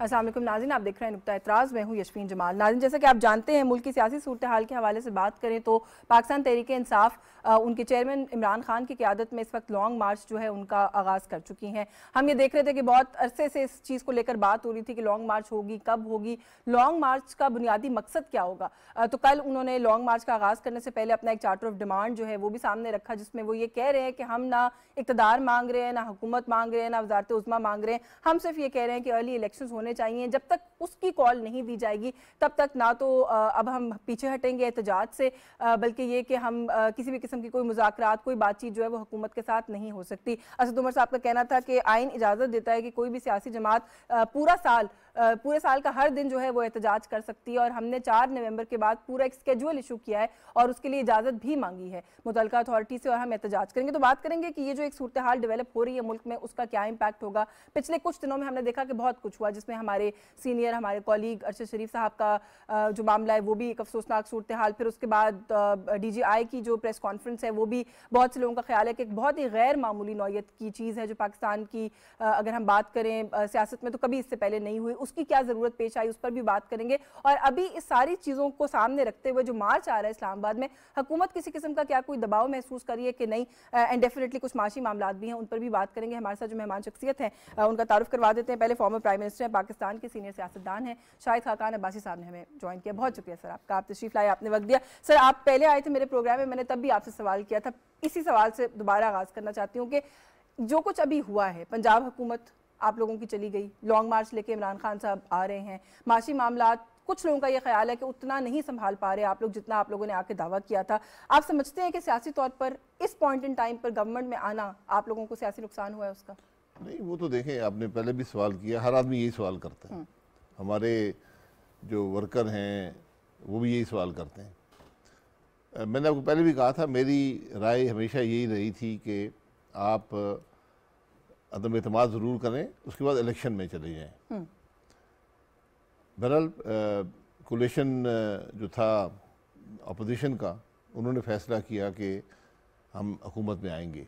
असल नाजिन आप देख रहे हैं नुकता एतराज़ में हूँ यशवीन जमाल नाजिन जैसा कि आप जानते हैं मुल्क की सियासी सूरत हाल के हवाले से बात करें तो पाकिस्तान तहरीक इंसाफ उनके चेयरमैन इमरान खान की क्यादत में इस वक्त लॉन्ग मार्च जो है उनका आगाज़ कर चुकी हैं हम ये देख रहे थे कि बहुत अरसे से इस चीज़ को लेकर बात हो रही थी कि लॉन्ग मार्च होगी कब होगी लॉन्ग मार्च का बुनियादी मकसद क्या होगा तो कल उन्होंने लॉन्ग मार्च का आगाज़ करने से पहले अपना एक चार्टर ऑफ डिमांड जो है वो भी सामने रखा जिसमें वो ये कह रहे हैं कि हम ना इकतदार मांग रहे हैं ना हुकूमत मांग रहे हैं ना वजारत उजमा मांग रहे हैं हम सिर्फ ये कह रहे हैं कि अर्ली इलेक्शन होने चाहिए जब तक उसकी कॉल नहीं दी जाएगी तब तक ना तो अब हम पीछे हटेंगे एहतजाज से बल्कि ये कि हम किसी भी किस्म की कोई मुजाकर कोई बातचीत जो है वो हुकूमत के साथ नहीं हो सकती असद उमर साहब का कहना था कि आइन इजाज़त देता है कि कोई भी सियासी जमात पूरा साल पूरे साल का हर दिन जो है वो एहतजाज कर सकती है और हमने चार नवंबर के बाद पूरा एक स्केजुअल इशू किया है और उसके लिए इजाजत भी मांगी है मुतल अथॉरिटी से और हम एहतजाज करेंगे तो बात करेंगे कि ये जो एक सूरत हाल डेवलप हो रही है मुल्क में उसका क्या इम्पैक्ट होगा पिछले कुछ दिनों में हमने देखा कि बहुत कुछ हुआ जिसमें हमारे सीनियर हमारे कॉलीग अरशद शरीफ साहब का जो मामला है वो भी एक अफसोसनाक सूरत हाल फिर उसके बाद डी की जो प्रेस कॉन्फ्रेंस है वो भी बहुत से लोगों का ख्याल है कि एक बहुत ही गैर मामूली नौीयत की चीज़ है जो पाकिस्तान की अगर हम बात करें सियासत में तो कभी इससे पहले नहीं हुई उसकी क्या ज़रूरत पेश आई उस पर भी बात करेंगे और अभी इस सारी चीज़ों को सामने रखते हुए जो मार्च आ रहा है इस्लामाबाद में हुकूमत किसी किस्म का क्या कोई दबाव महसूस करिए कि नहीं एंड डेफिनेटली कुछ माशी मामला भी हैं उन पर भी बात करेंगे हमारे साथ जो मेहमान शख्सियत हैं उनका तारुफ करवा देते हैं पहले फॉर्मर प्राइम मिनिस्टर हैं पाकिस्तान के सीनियर सियासतदान हैं शाहिद खाकान अब्बासी साहब ने हमें ज्वाइन किया बहुत शुक्रिया सर आपका आप तशरीफ लाए आपने वक्त दिया सर आप पहले आए थे मेरे प्रोग्राम में मैंने तब भी आपसे सवाल किया था इसी सवाल से दोबारा आगाज़ करना चाहती हूँ कि जो कुछ अभी हुआ है पंजाब हुकूमत आप लोगों की चली गई लॉन्ग मार्च लेके इमरान खान साहब आ रहे हैं माशी मामला कुछ लोगों का ये ख्याल है कि उतना नहीं संभाल पा रहे आप लोग जितना आप लोगों ने आके दावा किया था आप समझते हैं कि सियासी तौर पर इस पॉइंट इन टाइम पर गवर्नमेंट में आना आप लोगों को सियासी नुकसान हुआ है उसका नहीं वो तो देखें आपने पहले भी सवाल किया हर आदमी यही सवाल करता है हम्म। हमारे जो वर्कर हैं वो भी यही सवाल करते हैं मैंने आपको पहले भी कहा था मेरी राय हमेशा यही रही थी कि आप अदम अतम ज़रूर करें उसके बाद इलेक्शन में चले जाए हम्म। बहरहाल कोलेशन जो था अपोजिशन का उन्होंने फैसला किया कि हम हुकूमत में आएंगे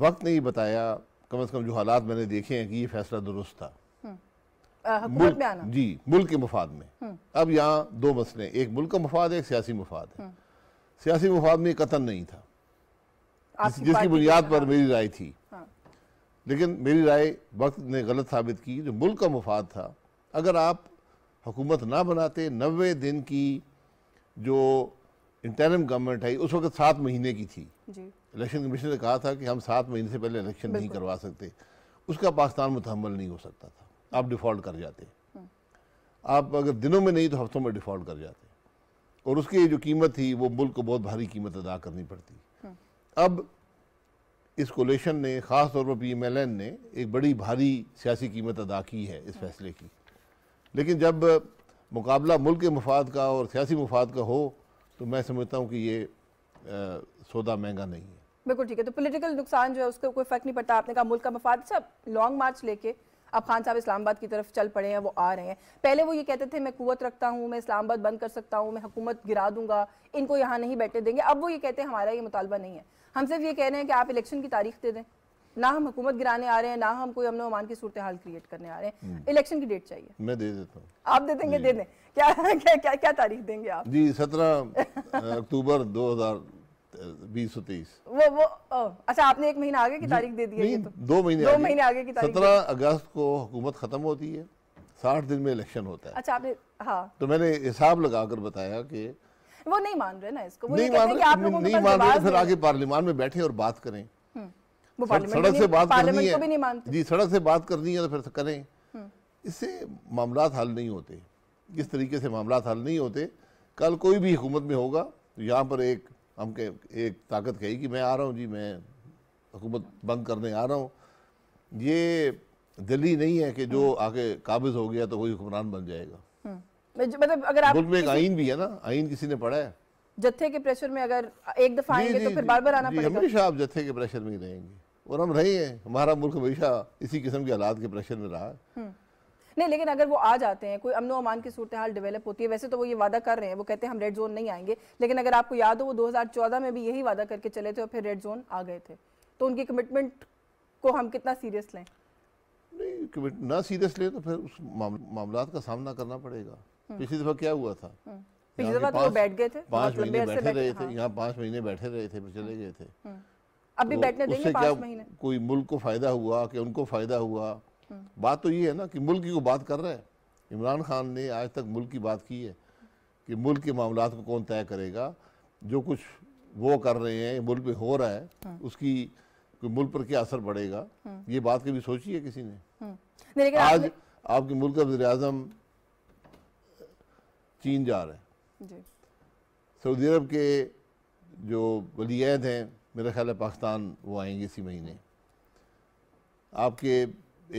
वक्त ने ये बताया कम से कम जो हालात मैंने देखे हैं कि ये फैसला दुरुस्त था हम्म। मुल्क, में आना। जी मुल्क के मफाद में हम्म। अब यहाँ दो मसले एक मुल्क का मफाद है एक सियासी मफाद है सियासी मफाद में कतन नहीं था जिस, जिसकी बुनियाद पर मेरी राय थी लेकिन मेरी राय वक्त ने गलत साबित की जो मुल्क का मुफाद था अगर आप हुकूमत ना बनाते नबे दिन की जो इंटरम गवर्नमेंट आई उस वक्त सात महीने की थी इलेक्शन कमीशन ने कहा था कि हम सात महीने से पहले इलेक्शन नहीं करवा सकते उसका पाकिस्तान मुतमल नहीं हो सकता था आप डिफ़ॉल्ट कर जाते हम्म। आप अगर दिनों में नहीं तो हफ्तों में डिफ़ॉल्ट कर जाते और उसकी जो कीमत थी वो मुल्क को बहुत भारी कीमत अदा करनी पड़ती हम्म। अब इस कोलेशन ने ख़ास तौर पर पी ने एक बड़ी भारी सियासी कीमत अदा की है इस फैसले की लेकिन जब मुकाबला मुल्क के मफाद का और सियासी मफाद का हो तो मैं समझता हूँ कि ये आ, सौदा महंगा नहीं है बिल्कुल ठीक है तो पोलिटिकल नुकसान जो है उसका कोई फ़र्क नहीं पड़ता आपने कहा मुल्क का मफाद सब लॉन्ग मार्च लेके अब खान साहब इस्लामाबाद की तरफ चल पड़े हैं वो आ रहे हैं पहले वो ये कहते थे मैं कुत रखता हूँ मैं इस्लामाबाद बंद कर सकता हूँ मैं हुकूमत गिरा दूंगा इनको यहाँ नहीं बैठे देंगे अब वो ये कहते हैं हमारा ये मुतालबा नहीं है हम सिर्फ ये कह रहे हैं कि आप इलेक्शन की तारीख दे दें ना हम हुकूमत गिराने आ रहे हैं ना हम कोई अमन अमान की सूरत हाल क्रिएट करने आ रहे हैं हम्म। इलेक्शन की डेट चाहिए मैं दे देता हूँ आप दे देंगे दे दें क्या क्या क्या, क्या तारीख देंगे आप जी सत्रह अक्टूबर दो हजार बीस तेईस वो वो ओ, अच्छा आपने एक महीना आगे की तारीख दे दी है तो दो महीने दो महीने आगे की सत्रह अगस्त को हुकूमत खत्म होती है साठ दिन में इलेक्शन होता है अच्छा आपने हाँ तो मैंने हिसाब लगा कर बताया कि वो नहीं मान रहे ना इसको वो नहीं मान रहे आप लोगों नहीं मान रहे फिर आगे पार्लियामान में बैठे और बात करें हम्म। सड़क से बात करनी है जी सड़क से बात करनी है तो फिर करें हम्म। इससे मामला हल नहीं होते किस तरीके से मामला हल नहीं होते कल कोई भी हुकूमत में होगा तो यहाँ पर एक हम के एक ताकत कही कि मैं आ रहा हूँ जी मैं हुकूमत बंद करने आ रहा हूँ ये दिल्ली नहीं है कि जो आके काबिज हो गया तो वही हुक्मरान बन जाएगा मतलब अगर आप में आईन भी है ना आईन किसी ने पढ़ा है जत्थे के प्रेशर में अगर एक दफा आएंगे तो फिर बार बार आना पड़ेगा हमेशा आप जत्थे के प्रेशर में ही रहेंगे और हम रहे हैं हमारा मुल्क हमेशा इसी किस्म के हालात के प्रेशर में रहा है हम्म। नहीं लेकिन अगर वो आ जाते हैं कोई अमनो अमान की सूरत हाल डेवलप होती है वैसे तो वो ये वादा कर रहे हैं वो कहते हैं हम रेड जोन नहीं आएंगे लेकिन अगर आपको याद हो वो 2014 में भी यही वादा करके चले थे और फिर रेड जोन आ गए थे तो उनकी कमिटमेंट को हम कितना सीरियस लें नहीं ना सीरियस लें तो फिर उस मामला का सामना करना पड़ेगा पिछली हम्म। दफा क्या हुआ था पिछली हम्म। दफा तो बैठ गए थे हाँ। महीने बैठे रहे थे यहाँ महीने बैठे रहे थे चले गए थे हम्म। अभी तो बैठने देंगे महीने कोई मुल्क को फायदा हुआ कि उनको फायदा हुआ बात तो ये है ना कि मुल्क की बात कर रहा है इमरान खान ने आज तक मुल्क की बात की है कि मुल्क के मामला को कौन तय करेगा जो कुछ वो कर रहे हैं मुल्क में हो रहा है उसकी मुल्क पर क्या असर पड़ेगा ये बात कभी सोची है किसी ने आज आपके मुल्क का वजी चीन जा रहे हैं सऊदी अरब के जो वलीद हैं मेरा ख्याल है पाकिस्तान वो आएंगे इसी महीने आपके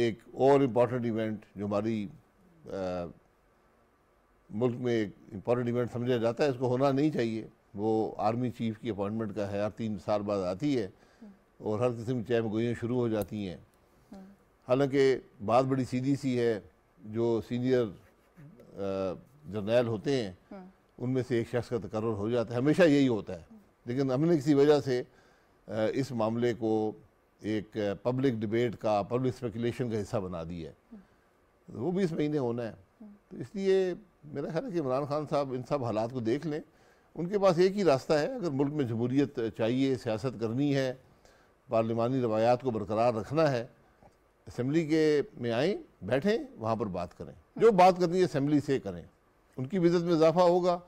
एक और इम्पॉर्टेंट इवेंट जो हमारी मुल्क में एक इम्पॉर्टेंट इवेंट समझा जाता है इसको होना नहीं चाहिए वो आर्मी चीफ की अपॉइंटमेंट का है हर तीन साल बाद आती है और हर किस्म की चैमगोइयाँ शुरू हो जाती हैं हालांकि बात बड़ी सीधी सी है जो सीनियर जर्नैल होते हैं हाँ। उनमें से एक शख्स का तकर हो जाता है हमेशा यही होता है लेकिन हमने किसी वजह से इस मामले को एक पब्लिक डिबेट का पब्लिक स्पेकुलेशन का हिस्सा बना दिया है तो वो भी इस महीने होना है तो इसलिए मेरा ख्याल है कि इमरान खान साहब इन सब हालात को देख लें उनके पास एक ही रास्ता है अगर मुल्क में जमहूरीत चाहिए सियासत करनी है पार्लिमानी रवायात को बरकरार रखना है असम्बली के में आएँ बैठें वहाँ पर बात करें जो बात करनी है असम्बली से करें उनकी बिजनेस में इजाफा होगा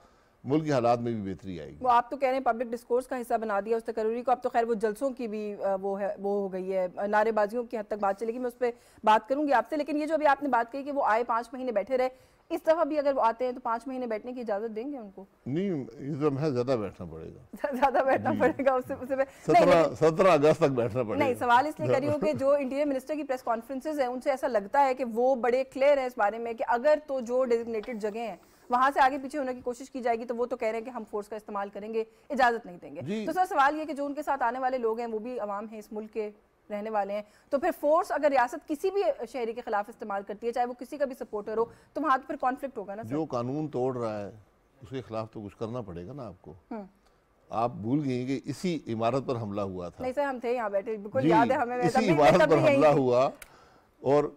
मुल्क के हालात में भी बेहतरी आएगी वो आप तो कह रहे हैं पब्लिक डिस्कोर्स का हिस्सा बना दिया उस तकरूरी को अब तो खैर वो जलसों की भी वो है वो हो गई है नारेबाजियों की हद तक बात चलेगी मैं उस पर बात करूंगी आपसे लेकिन ये जो अभी आपने बात कही कि वो आए पाँच महीने बैठे रहे इस दफा भी अगर वो आते हैं तो पाँच महीने बैठने की इजाजत देंगे उनको नहीं इस दफा तो ज्यादा बैठना पड़ेगा ज्यादा बैठना पड़ेगा उससे उससे सत्रह अगस्त तक बैठना पड़ेगा नहीं सवाल इसलिए करी हो कि जो इंटीरियर मिनिस्टर की प्रेस कॉन्फ्रेंसेज है उनसे ऐसा लगता है कि वो बड़े क्लियर है इस बारे में कि अगर तो जो डेजिग्नेटेड जगह है वहां से आगे पीछे होने की कोशिश की जाएगी तो वो तो कह रहे हैं कि हम फोर्स का इस्तेमाल करेंगे इजाजत नहीं देंगे तो सर सवाल ये कि जो उनके साथ आने वाले लोग हैं वो भी आवाम है इस मुल्क के रहने वाले हैं तो फिर फोर्स अगर रियासत किसी भी शहरी के खिलाफ इस्तेमाल करती है चाहे वो किसी का भी सपोर्टर हो तो वहां तो फिर कॉन्फ्लिक्ट होगा ना जो कानून तोड़ रहा है उसके खिलाफ तो कुछ करना पड़ेगा ना आपको हम्म। आप भूल गए कि इसी इमारत पर हमला हुआ था नहीं सर हम थे यहाँ बैठे बिल्कुल याद है हमें इसी इमारत पर हमला हुआ और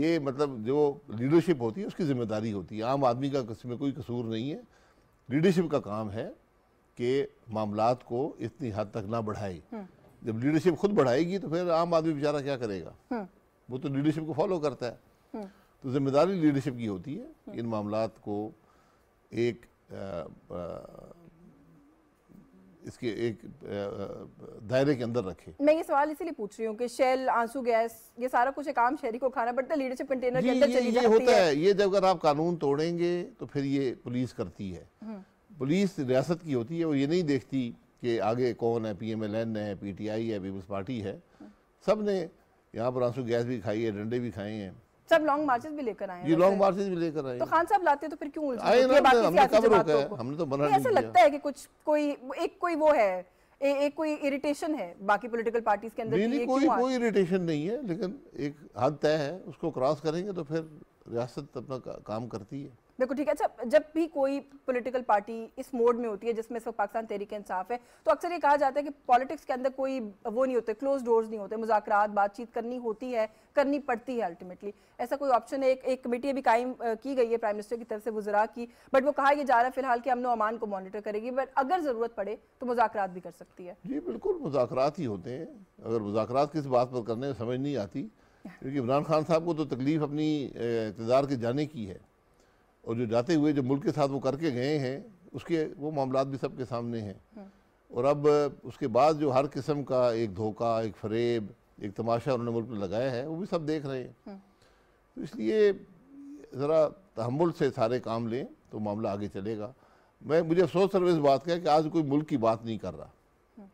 ये मतलब जो लीडरशिप होती है उसकी जिम्मेदारी होती है आम आदमी का इसमें कोई कसूर नहीं है लीडरशिप का काम है कि मामला को इतनी हद तक ना बढ़ाए हम्म। जब लीडरशिप खुद बढ़ाएगी तो फिर आम आदमी बेचारा क्या करेगा हम्म। वो तो लीडरशिप को फॉलो करता है हम्म। तो जिम्मेदारी लीडरशिप की होती है इन मामला को एक आ, आ, इसके एक दायरे के अंदर रखे मैं ये सवाल इसीलिए पूछ रही हूँ कि शेल आंसू गैस ये सारा कुछ एक आम शहरी को खाना पड़ता है लीडरशिप कंटेनर के अंदर चली ये जाती होता है ये जब अगर आप कानून तोड़ेंगे तो फिर ये पुलिस करती है हम्म। पुलिस रियासत की होती है वो ये नहीं देखती कि आगे कौन है एन है आई है पीपल्स पार्टी है हम्म। सब ने यहाँ पर आंसू गैस भी खाई है डंडे भी खाए हैं सब लॉन्ग मार्चेस भी लेकर आए ये लॉन्ग मार्चेस भी लेकर आए तो खान साहब लाते तो फिर क्यों हमने तो बना तो ऐसा लगता है कि कुछ कोई एक कोई वो है एक कोई इरिटेशन है बाकी पॉलिटिकल पार्टीज के अंदर नहीं, नहीं कोई कोई इरिटेशन नहीं है लेकिन एक हद तय है उसको क्रॉस करेंगे तो फिर रियासत अपना का, काम करती है बिल्कुल ठीक है अच्छा जब भी कोई पॉलिटिकल पार्टी इस मोड में होती है जिसमें इस वक्त पाकिस्तान तहरीक इंसाफ है तो अक्सर ये कहा जाता है कि पॉलिटिक्स के अंदर कोई वो नहीं होते क्लोज डोर्स नहीं होते मुजाकर बातचीत करनी होती है करनी पड़ती है अल्टीमेटली ऐसा कोई ऑप्शन है एक एक कमेटी अभी कायम की गई है प्राइम मिनिस्टर की तरफ से गुजरा की बट वो कहा यह जा रहा है फिलहाल कि अमन अमान को मॉनिटर करेगी बट अगर ज़रूरत पड़े तो मुजाकर भी कर सकती है जी बिल्कुल मुजाकर ही होते हैं अगर मुजाकर किस बात पर करने समझ नहीं आती क्योंकि इमरान खान साहब को तो तकलीफ अपनी इकतदार के जाने की है और जो जाते हुए जो मुल्क के साथ वो करके गए हैं उसके वो मामला भी सबके सामने हैं हम्म। और अब उसके बाद जो हर किस्म का एक धोखा एक फरेब एक तमाशा उन्होंने मुल्क में लगाया है वो भी सब देख रहे हैं हम्म। तो इसलिए ज़रा तहमुल से सारे काम लें तो मामला आगे चलेगा मैं मुझे अफसोस सर इस बात का कि आज कोई मुल्क की बात नहीं कर रहा हम्म।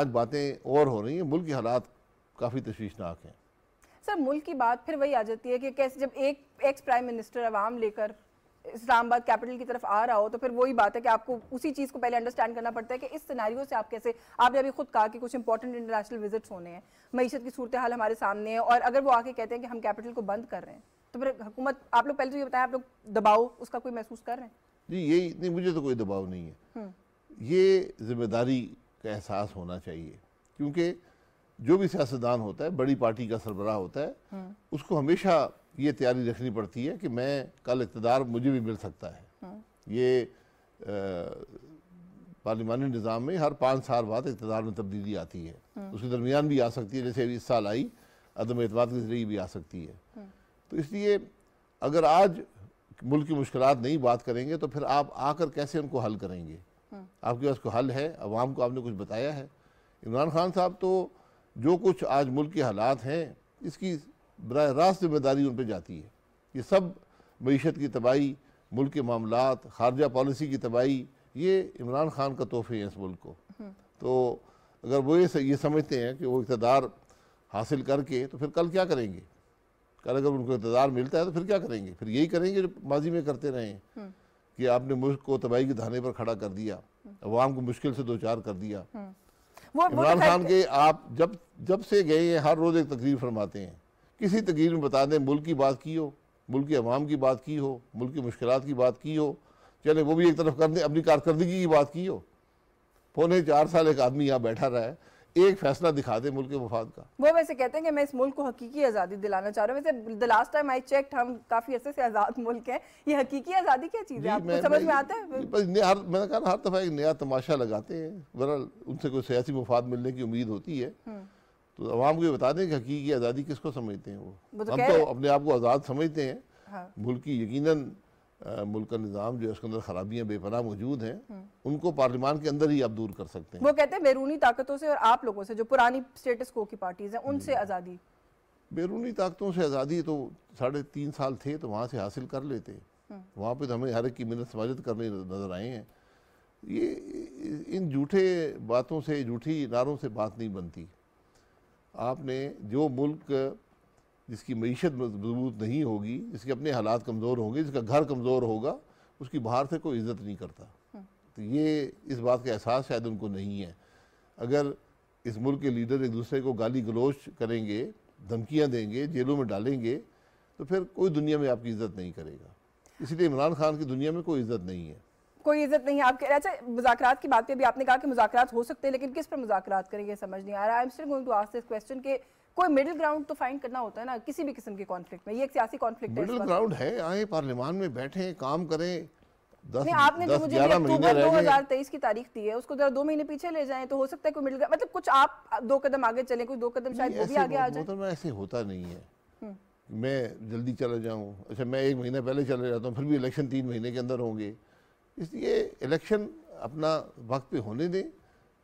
आज बातें और हो रही हैं मुल्क के हालात काफ़ी तशवीशनाक हैं सर मुल्क की बात फिर वही आ जाती है कि कैसे जब एक एक्स प्राइम मिनिस्टर आवाम लेकर इस्लामाबाद कैपिटल की तरफ आ रहा हो तो फिर वही बात है कि आपको उसी चीज़ को पहले अंडरस्टैंड करना पड़ता है कि इस सिनेरियो से आप कैसे आपने अभी खुद कहा कि कुछ इंपॉर्टेंट इंटरनेशनल विजिट्स होने हैं मीशत की सूरत हाल हमारे सामने है और अगर वो आके कहते हैं कि हम कैपिटल को बंद कर रहे हैं तो फिर हुकूमत आप लोग पहले तो ये बताएं आप लोग दबाव उसका कोई महसूस कर रहे हैं जी यही नहीं मुझे तो कोई दबाव नहीं है हम्म। ये जिम्मेदारी का एहसास होना चाहिए क्योंकि जो भी सियासतदान होता है बड़ी पार्टी का सरबराह होता है हम्म। उसको हमेशा ये तैयारी रखनी पड़ती है कि मैं कल इकतदार मुझे भी मिल सकता है हाँ। ये पार्लिमानी निज़ाम में हर पाँच साल बाद इकतदार में तब्दीली आती है हाँ। उसके दरमियान भी आ सकती है जैसे अभी इस साल आई अदम अतवाद के ज़रिए भी आ सकती है हाँ। तो इसलिए अगर आज मुल्क की मुश्किल नहीं बात करेंगे तो फिर आप आकर कैसे उनको हल करेंगे आपके पास को हल है अवाम को आपने कुछ बताया है इमरान खान साहब तो जो कुछ आज मुल्क के हालात हैं इसकी बर रास्त जिम्मेदारी उन पर जाती है ये सब मीशत की तबाही मुल्क के मामला खारजा पॉलिसी की तबाही ये इमरान खान का तोहफे हैं इस मुल्क को तो अगर वो ये ये समझते हैं कि वो इकतदार हासिल करके तो फिर कल क्या करेंगे कल अगर उनको इकतदार मिलता है तो फिर क्या करेंगे फिर यही करेंगे जो माजी में करते रहे हम्म। कि आपने मुल्क को तबाही के धाने पर खड़ा कर दिया हम्म। अवाम को मुश्किल से दो चार कर दिया हम्म। इमरान तो खान के आप जब जब से गए हैं हर रोज़ एक तकरीर फरमाते हैं किसी तकरीर में बता दें मुल्क की बात की हो मुल्क की आवाम की बात की हो मुल्क की मुश्किल की बात की हो चले वो भी एक तरफ कर दें अपनी कारकर्दगी की बात की हो पौने चार साल एक आदमी यहाँ बैठा रहा है एक फैसला दिखा दे मुल्क के मफाद का वो वैसे कहते हैं कि मैं इस मुल्क को हकीकी आज़ादी दिलाना चाह रहा हूँ वैसे the last time I check हम काफ़ी अरसे से आज़ाद मुल्क है ये हकीकी आज़ादी क्या चीज़ है आपको समझ में आता है हर मैंने कहा हर दफ़ा एक नया तमाशा लगाते हैं बहरहाल उनसे कोई सियासी मफाद मिलने की उम्मीद होती है हम्म। तो आवाम को ये बता दें कि हकीकी आज़ादी किसको समझते हैं वो तो हम तो अपने आप को आज़ाद समझते हैं हाँ। मुल्क की यकीन मुल्क का निज़ाम जो है उसके अंदर खराबियाँ बेपनाह मौजूद हैं हम्म। उनको पार्लियामान के अंदर ही आप दूर कर सकते हैं वो कहते हैं बैरूनी ताकतों से और आप लोगों से जो पुरानी स्टेटस को की पार्टीज़ हैं उनसे आज़ादी बैरूनी ताकतों से आज़ादी तो साढ़े तीन साल थे तो वहाँ से हासिल कर लेते हम्म। वहाँ पर तो हमें हर एक की मिनत समाजत करने नज़र आए हैं ये इन झूठे बातों से झूठी नारों से बात नहीं बनती आपने जो मुल्क जिसकी मीशत मजबूत नहीं होगी जिसके अपने हालात कमज़ोर होंगे जिसका घर कमज़ोर होगा उसकी बाहर से कोई इज़्ज़त नहीं करता हम्म। तो ये इस बात का एहसास शायद उनको नहीं है अगर इस मुल्क के लीडर एक दूसरे को गाली गलोच करेंगे धमकियाँ देंगे जेलों में डालेंगे तो फिर कोई दुनिया में आपकी इज़्ज़त नहीं करेगा इसलिए इमरान खान की दुनिया में कोई इज़्ज़त नहीं है कोई इज्जत नहीं आपके अच्छा मुजाकरात की बात पे भी आपने कहा कि मुजाकरात हो सकते हैं लेकिन किस पर मुजाकरात करें ये समझ नहीं आ रहा I am still going to ask this question के कोई मिडिल ग्राउंड तो फाइंड करना होता है ना किसी भी किस्म के कॉन्फ्लिक्ट में ये एक सियासी कॉन्फ्लिक्ट है मिडिल ग्राउंड है आए पार्लियामान में बैठे काम करें दस, नहीं आपने तो दस, जो मुझे दो हजार तेईस की तारीख दी है उसको जरा दो महीने पीछे ले जाएं तो हो सकता है कोई मिडिल मतलब कुछ आप दो कदम आगे चले कोई दो कदम शायद वो भी आगे आ जाए तो मतलब ऐसे होता नहीं है हम्म। मैं जल्दी चला जाऊं अच्छा मैं एक महीना पहले चले जाता हूँ फिर भी इलेक्शन तीन महीने के अंदर होंगे इसलिए इलेक्शन अपना वक्त पे होने दें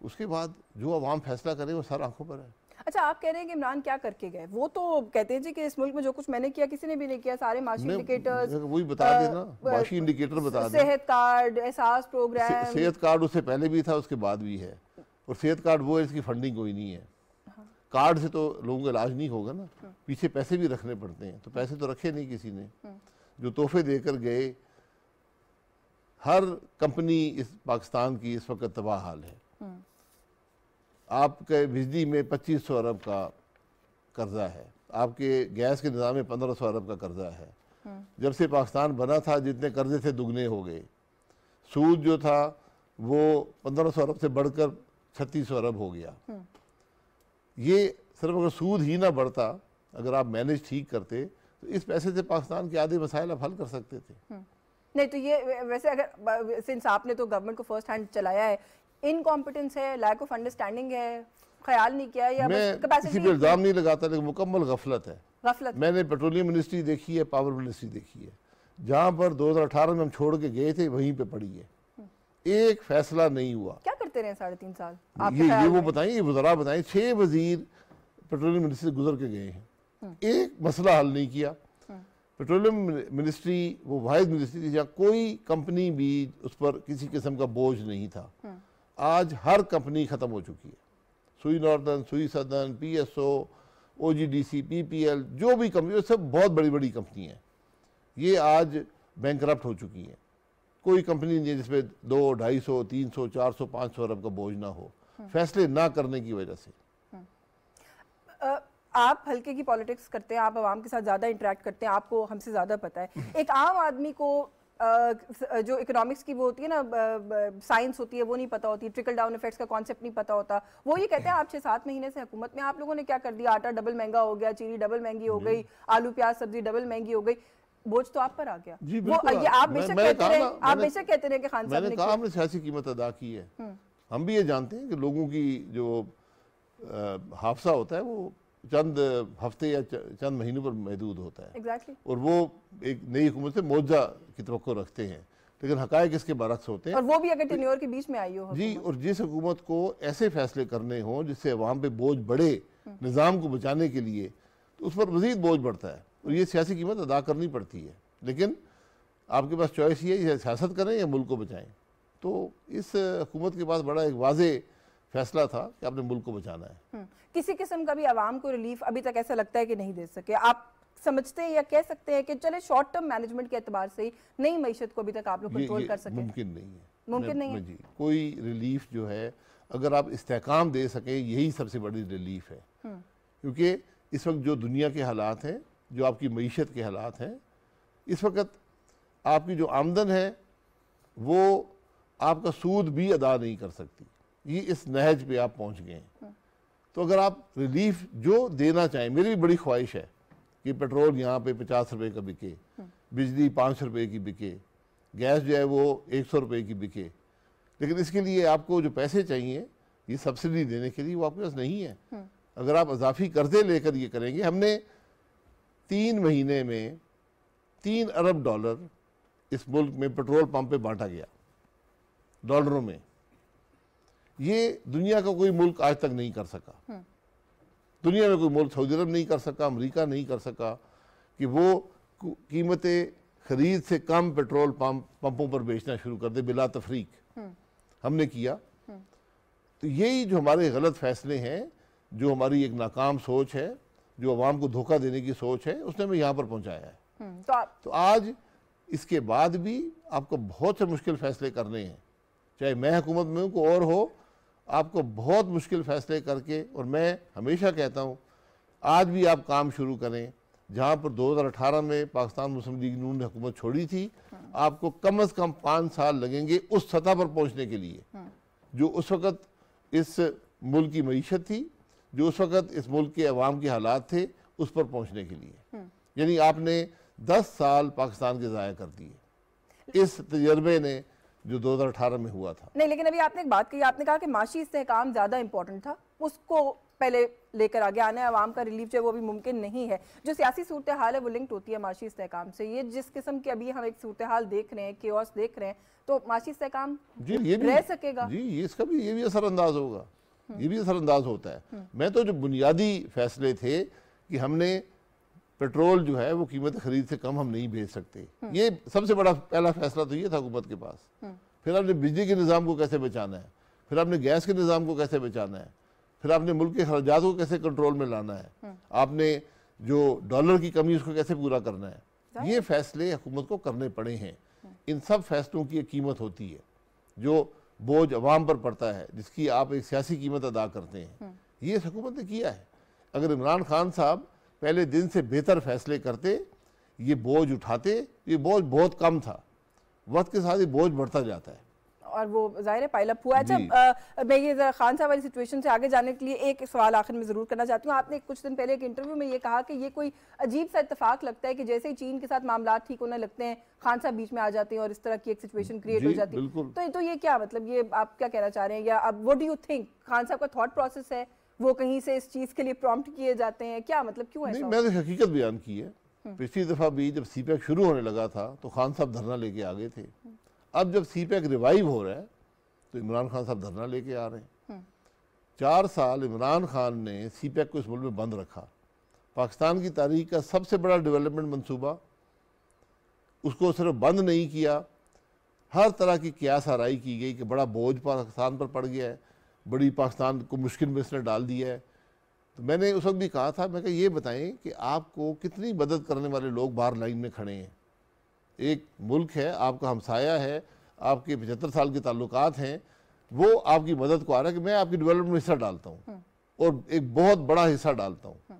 उसके बाद जो आवाम फैसला करे वो सर आंखों पर है अच्छा आप कह रहे हैं कि इमरान क्या करके गए वो तो कहते हैं जी कि इस मुल्क में जो कुछ मैंने किया किसी ने भी नहीं किया सारे माशी इंडिकेटर्स वही बता देना माशी इंडिकेटर बता दे सेहत कार्ड एहसास प्रोग्राम सेहत कार्ड उससे पहले भी था उसके बाद भी है और सेहत कार्ड वो है इसकी फंडिंग कोई नहीं है हाँ। कार्ड से तो लोगों का इलाज नहीं होगा ना हाँ। पीछे पैसे भी रखने पड़ते हैं तो पैसे तो रखे नहीं किसी ने हाँ। जो तोहफे देकर गए हर कंपनी इस पाकिस्तान की इस वक्त तबाह हाल है हम्म। आपके बिजली में पच्चीस सौ अरब का कर्जा है आपके गैस के निज़ाम में पंद्रह सौ अरब का कर्जा है हम्म। जब से पाकिस्तान बना था जितने कर्जे थे दुगने हो गए सूद जो था वो पंद्रह सौ अरब से बढ़कर छत्तीस सौ अरब हो गया हम्म। ये सिर्फ अगर सूद ही ना बढ़ता अगर आप मैनेज ठीक करते तो इस पैसे से पाकिस्तान के आधे मसाइल आप हल कर सकते थे नहीं तो ये वैसे अगर सिंस आपने तो गवर्नमेंट को फर्स्ट हैंड चलाया है इनकॉम्पिटेंस है लैक ऑफ अंडरस्टैंडिंग है ख्याल नहीं किया या मैं किसी पर इल्ज़ाम नहीं लगाता लेकिन मुकम्मल गफलत है गफलत मैंने पेट्रोलियम मिनिस्ट्री देखी है पावर मिनिस्ट्री देखी है जहाँ पर 2018 में हम छोड़ के गए थे वहीं पे पड़ी है एक फैसला नहीं हुआ क्या करते रहे साढ़े तीन साल ये ये वो बताएं ये वजरा बताएं छह वजीर पेट्रोलियम मिनिस्ट्री से गुजर के गए हैं हम्म। एक मसला हल नहीं किया पेट्रोलियम मिनिस्ट्री वो वाहिद मिनिस्ट्री थी जहाँ कोई कंपनी भी उस पर किसी किस्म का बोझ नहीं था आज हर कंपनी ख़त्म हो चुकी है Sui northern Sui southern P S O O G D C P P L जो भी कंपनी वो सब बहुत बड़ी बड़ी कंपनी हैं ये आज बैंक हो चुकी हैं कोई कंपनी नहीं है जिसमें दो ढाई सौ तीन सौ चार सौ पाँच सौ अरब का बोझ ना हो फैसले ना करने की वजह से आप हल्के की पॉलिटिक्स करते हैं आप आवाम के साथ ज़्यादा इंटरेक्ट करते हैं आपको हमसे ज़्यादा पता है हम्म। एक आम आदमी को जो इकोनॉमिक्स की वो होती है ना साइंस होती है वो नहीं पता होती ट्रिकल डाउन इफेक्ट्स का कॉन्सेप्ट नहीं पता होता वो ये कहते हैं हम्म। आप छह सात महीने से हुकूमत में आप लोगों ने क्या कर दिया आटा डबल महंगा हो गया चीनी डबल महंगी हो हम्म। गई आलू प्याज सब्जी डबल महंगी हो गई बोझ तो आप पर आ गया जी वो ये आप बेशक कहते रहे आप बेशक कहते रहे कि खान साहब ने कहा हमने सियासी कीमत अदा की है हम भी ये जानते हैं कि लोगों की जो हादसा होता है वो चंद हफ्ते या चंद महीनों पर महदूद होता है exactly. और वो एक नई हुकूमत से मुआवजा की तो रखते हैं लेकिन हक इसके बरक्स होते हैं और वो भी अगर टेन्योर के बीच में आई हो जी और जिस हुकूमत को ऐसे फैसले करने हों जिससे अवाम पे बोझ बढ़े निज़ाम को बचाने के लिए तो उस पर मजीद बोझ बढ़ता है और ये सियासी कीमत अदा करनी पड़ती है लेकिन आपके पास चॉइस ये है सियासत करें या मुल्क को बचाएं तो इस हुकूमत के पास बड़ा एक वाजे फैसला था कि आपने मुल्क को बचाना है हम्म। किसी किस्म का भी आवाम को रिलीफ अभी तक ऐसा लगता है कि नहीं दे सके आप समझते हैं या कह सकते हैं कि चले शॉर्ट टर्म मैनेजमेंट के एतबार से ही नई मीशत को अभी तक आप लोग कंट्रोल कर सके मुमकिन नहीं है मुमकिन नहीं है जी कोई रिलीफ जो है अगर आप इस्तेकाम दे सकें यही सबसे बड़ी रिलीफ है हम्म। क्योंकि इस वक्त जो दुनिया के हालात हैं जो आपकी मीशत के हालात हैं इस वक्त आपकी जो आमदन है वो आपका सूद भी अदा नहीं कर सकती ये इस नहज पे आप पहुंच गए तो अगर आप रिलीफ जो देना चाहें मेरी भी बड़ी ख्वाहिश है कि पेट्रोल यहाँ पे पचास रुपए का बिके बिजली पाँच रुपए की बिके गैस जो है वो एक सौ रुपये की बिके लेकिन इसके लिए आपको जो पैसे चाहिए ये सब्सिडी देने के लिए वो आपके पास नहीं है अगर आप अजाफी कर्जे लेकर ये करेंगे हमने तीन महीने में तीन अरब डॉलर इस मुल्क में पेट्रोल पंप पे बांटा गया डॉलरों में ये दुनिया का कोई मुल्क आज तक नहीं कर सका हम्म। दुनिया में कोई मुल्क सऊदी अरब नहीं कर सका अमेरिका नहीं कर सका कि वो कीमतें खरीद से कम पेट्रोल पंप पंपों पर बेचना शुरू कर दे बिला तफरीक हम्म। हमने किया हम्म। तो यही जो हमारे गलत फैसले हैं जो हमारी एक नाकाम सोच है जो अवाम को धोखा देने की सोच है उसने हमें यहाँ पर पहुँचाया है तो, आप... तो आज इसके बाद भी आपको बहुत से मुश्किल फैसले करने हैं चाहे मैं हुकूमत में हूँ को और हो आपको बहुत मुश्किल फ़ैसले करके और मैं हमेशा कहता हूँ आज भी आप काम शुरू करें जहाँ पर 2018 में पाकिस्तान मुस्लिम लीग नून ने हुकूमत छोड़ी थी आपको कम अज़ कम पाँच साल लगेंगे उस सतह पर पहुँचने के लिए जो उस वक़्त इस मुल्क की मीशत थी जो उस वक़्त इस मुल्क के अवाम के हालात थे उस पर पहुँचने के लिए यानी आपने दस साल पाकिस्तान के ज़ाया कर दिए इस तजर्बे ने जो 2018 में हुआ था नहीं लेकिन अभी आपने एक बात कही आपने कहा कि माशी काम ज़्यादा इंपॉर्टेंट था उसको पहले लेकर आगे आने आवाम का रिलीफ जो है वो भी मुमकिन नहीं है जो सियासी सूरत हाल है वो लिंक्ड होती है माशी इस्तेकाम से ये जिस किस्म के अभी हम एक सूरत हाल देख रहे हैं केस देख रहे हैं तो माशी इस्तेकाम जी ये भी, रह सकेगा जी ये इसका भी ये भी असरअंदाज होगा ये भी असरअंदाज होता है हम्म। मैं तो जो बुनियादी फैसले थे कि हमने पेट्रोल जो है वो कीमत खरीद से कम हम नहीं भेज सकते ये सबसे बड़ा पहला फैसला तो ये था हुकूमत के पास फिर आपने बिजली के निज़ाम को कैसे बचाना है फिर आपने गैस के निज़ाम को कैसे बचाना है फिर आपने मुल्क के खर्जात को कैसे कंट्रोल में लाना है आपने जो डॉलर की कमी उसको कैसे पूरा करना है ये फैसले हुकूमत को करने पड़े हैं इन सब फैसलों की एक कीमत होती है जो बोझ अवाम पर पड़ता है जिसकी आप एक सियासी कीमत अदा करते हैं हम्म। ये हुकूमत ने किया है अगर इमरान खान साहब पहले दिन से बेहतर फैसले करते ये बोझ उठाते ये बोझ बहुत कम था वक्त के साथ ये बोझ बढ़ता जाता है और वो जाहिर है पाइलअप हुआ अच्छा आ, मैं ये जरा खान साहब वाली सिचुएशन से आगे जाने के लिए एक सवाल आखिर में ज़रूर करना चाहती हूँ आपने कुछ दिन पहले एक इंटरव्यू में ये कहा कि ये कोई अजीब सा इतफाक लगता है कि जैसे ही चीन के साथ मामला ठीक होने लगते हैं खान साहब बीच में आ जाते हैं और इस तरह की एक सिचुएशन क्रिएट हो जाती है तो, तो ये क्या मतलब ये आप क्या कहना चाह रहे हैं या अब वो डू यू थिंक खान साहब का थॉट प्रोसेस है वो कहीं से इस चीज के लिए प्रॉम्प्ट किए जाते हैं क्या मतलब क्यों नहीं मैंने हकीकत बयान की है हम्म। पिछली दफ़ा भी जब सी पैक शुरू होने लगा था तो खान साहब धरना लेके आ गए थे हम्म। अब जब सी पैक रिवाइव हो रहा है तो इमरान खान साहब धरना लेके आ रहे हैं हम्म। चार साल इमरान खान ने सी पैक को इस मुल्क में बंद रखा पाकिस्तान की तारीख का सबसे बड़ा डेवलपमेंट मनसूबा उसको सिर्फ बंद नहीं किया हर तरह की क्यास आरई की गई कि बड़ा बोझ पाकिस्तान पर पड़ गया है बड़ी पाकिस्तान को मुश्किल में इसने डाल दिया है तो मैंने उस वक्त भी कहा था मैं कहा ये बताएं कि आपको कितनी मदद करने वाले लोग बाहर लाइन में खड़े हैं एक मुल्क है आपका हमसाया है आपके पचहत्तर साल के ताल्लुक हैं वो आपकी मदद को आ रहा है कि मैं आपकी डेवलपमेंट में हिस्सा डालता हूँ हम्म। और एक बहुत बड़ा हिस्सा डालता हूँ हम्म।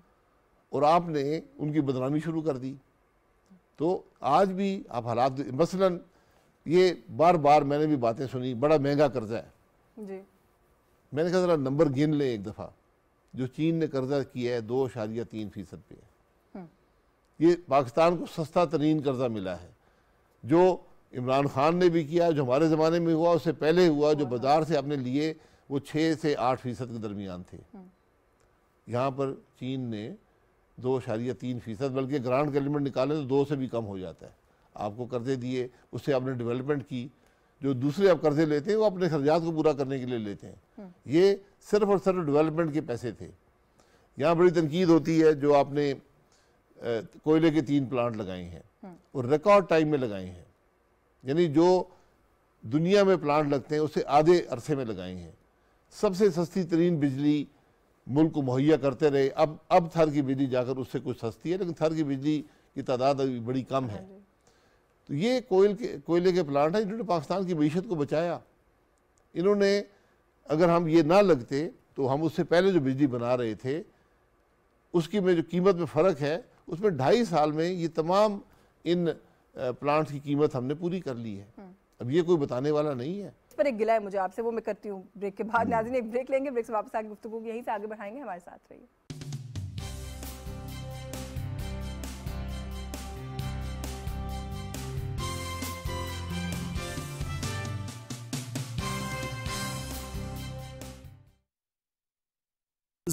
और आपने उनकी बदनामी शुरू कर दी तो आज भी आप हालात मसलन ये बार बार मैंने भी बातें सुनी बड़ा महंगा कर्जा है जी मैंने कहा ज़रा नंबर गिन लें एक दफ़ा जो चीन ने कर्जा किया है दो अशारिया तीन फीसद पे है हम्म। ये पाकिस्तान को सस्ता तरीन कर्जा मिला है जो इमरान खान ने भी किया जो हमारे ज़माने में हुआ उससे पहले हुआ जो बाजार से आपने लिए वो छः से आठ फीसद के दरमियान थे हम्म। यहाँ पर चीन ने दो अशारिया तीन फीसद बल्कि ग्रांड एलिमेंट निकाले तो दो से भी कम हो जाता है आपको कर्जे दिए उससे आपने डेवलपमेंट की जो दूसरे आप कर्जे लेते हैं वो अपने खर्जात को पूरा करने के लिए लेते हैं हम्म। ये सिर्फ और सिर्फ डेवलपमेंट के पैसे थे यहाँ बड़ी तनकीद होती है जो आपने कोयले के तीन प्लांट लगाए हैं हम्म। और रिकॉर्ड टाइम में लगाए हैं यानी जो दुनिया में प्लांट लगते हैं उसे आधे अरसे में लगाए हैं सबसे सस्ती तरीन बिजली मुल्क को मुहैया करते रहे अब अब थर की बिजली जाकर उससे कुछ सस्ती है लेकिन थर की बिजली की तादाद अभी बड़ी कम है हाँ तो ये कोयल के कोयले के प्लांट हैं जिन्होंने पाकिस्तान की मीशत को बचाया इन्होंने अगर हम ये ना लगते तो हम उससे पहले जो बिजली बना रहे थे उसकी में जो कीमत में फ़र्क है उसमें ढाई साल में ये तमाम इन प्लांट की कीमत हमने पूरी कर ली है हम्म। अब ये कोई बताने वाला नहीं है इस पर एक गिला है मुझे आपसे वो मैं करती हूँ ब्रेक के बाद हम्म। नाजिन एक ब्रेक लेंगे ब्रेक से वापस आगे गुफ्तु यहीं से आगे बढ़ाएंगे हमारे साथ रहिए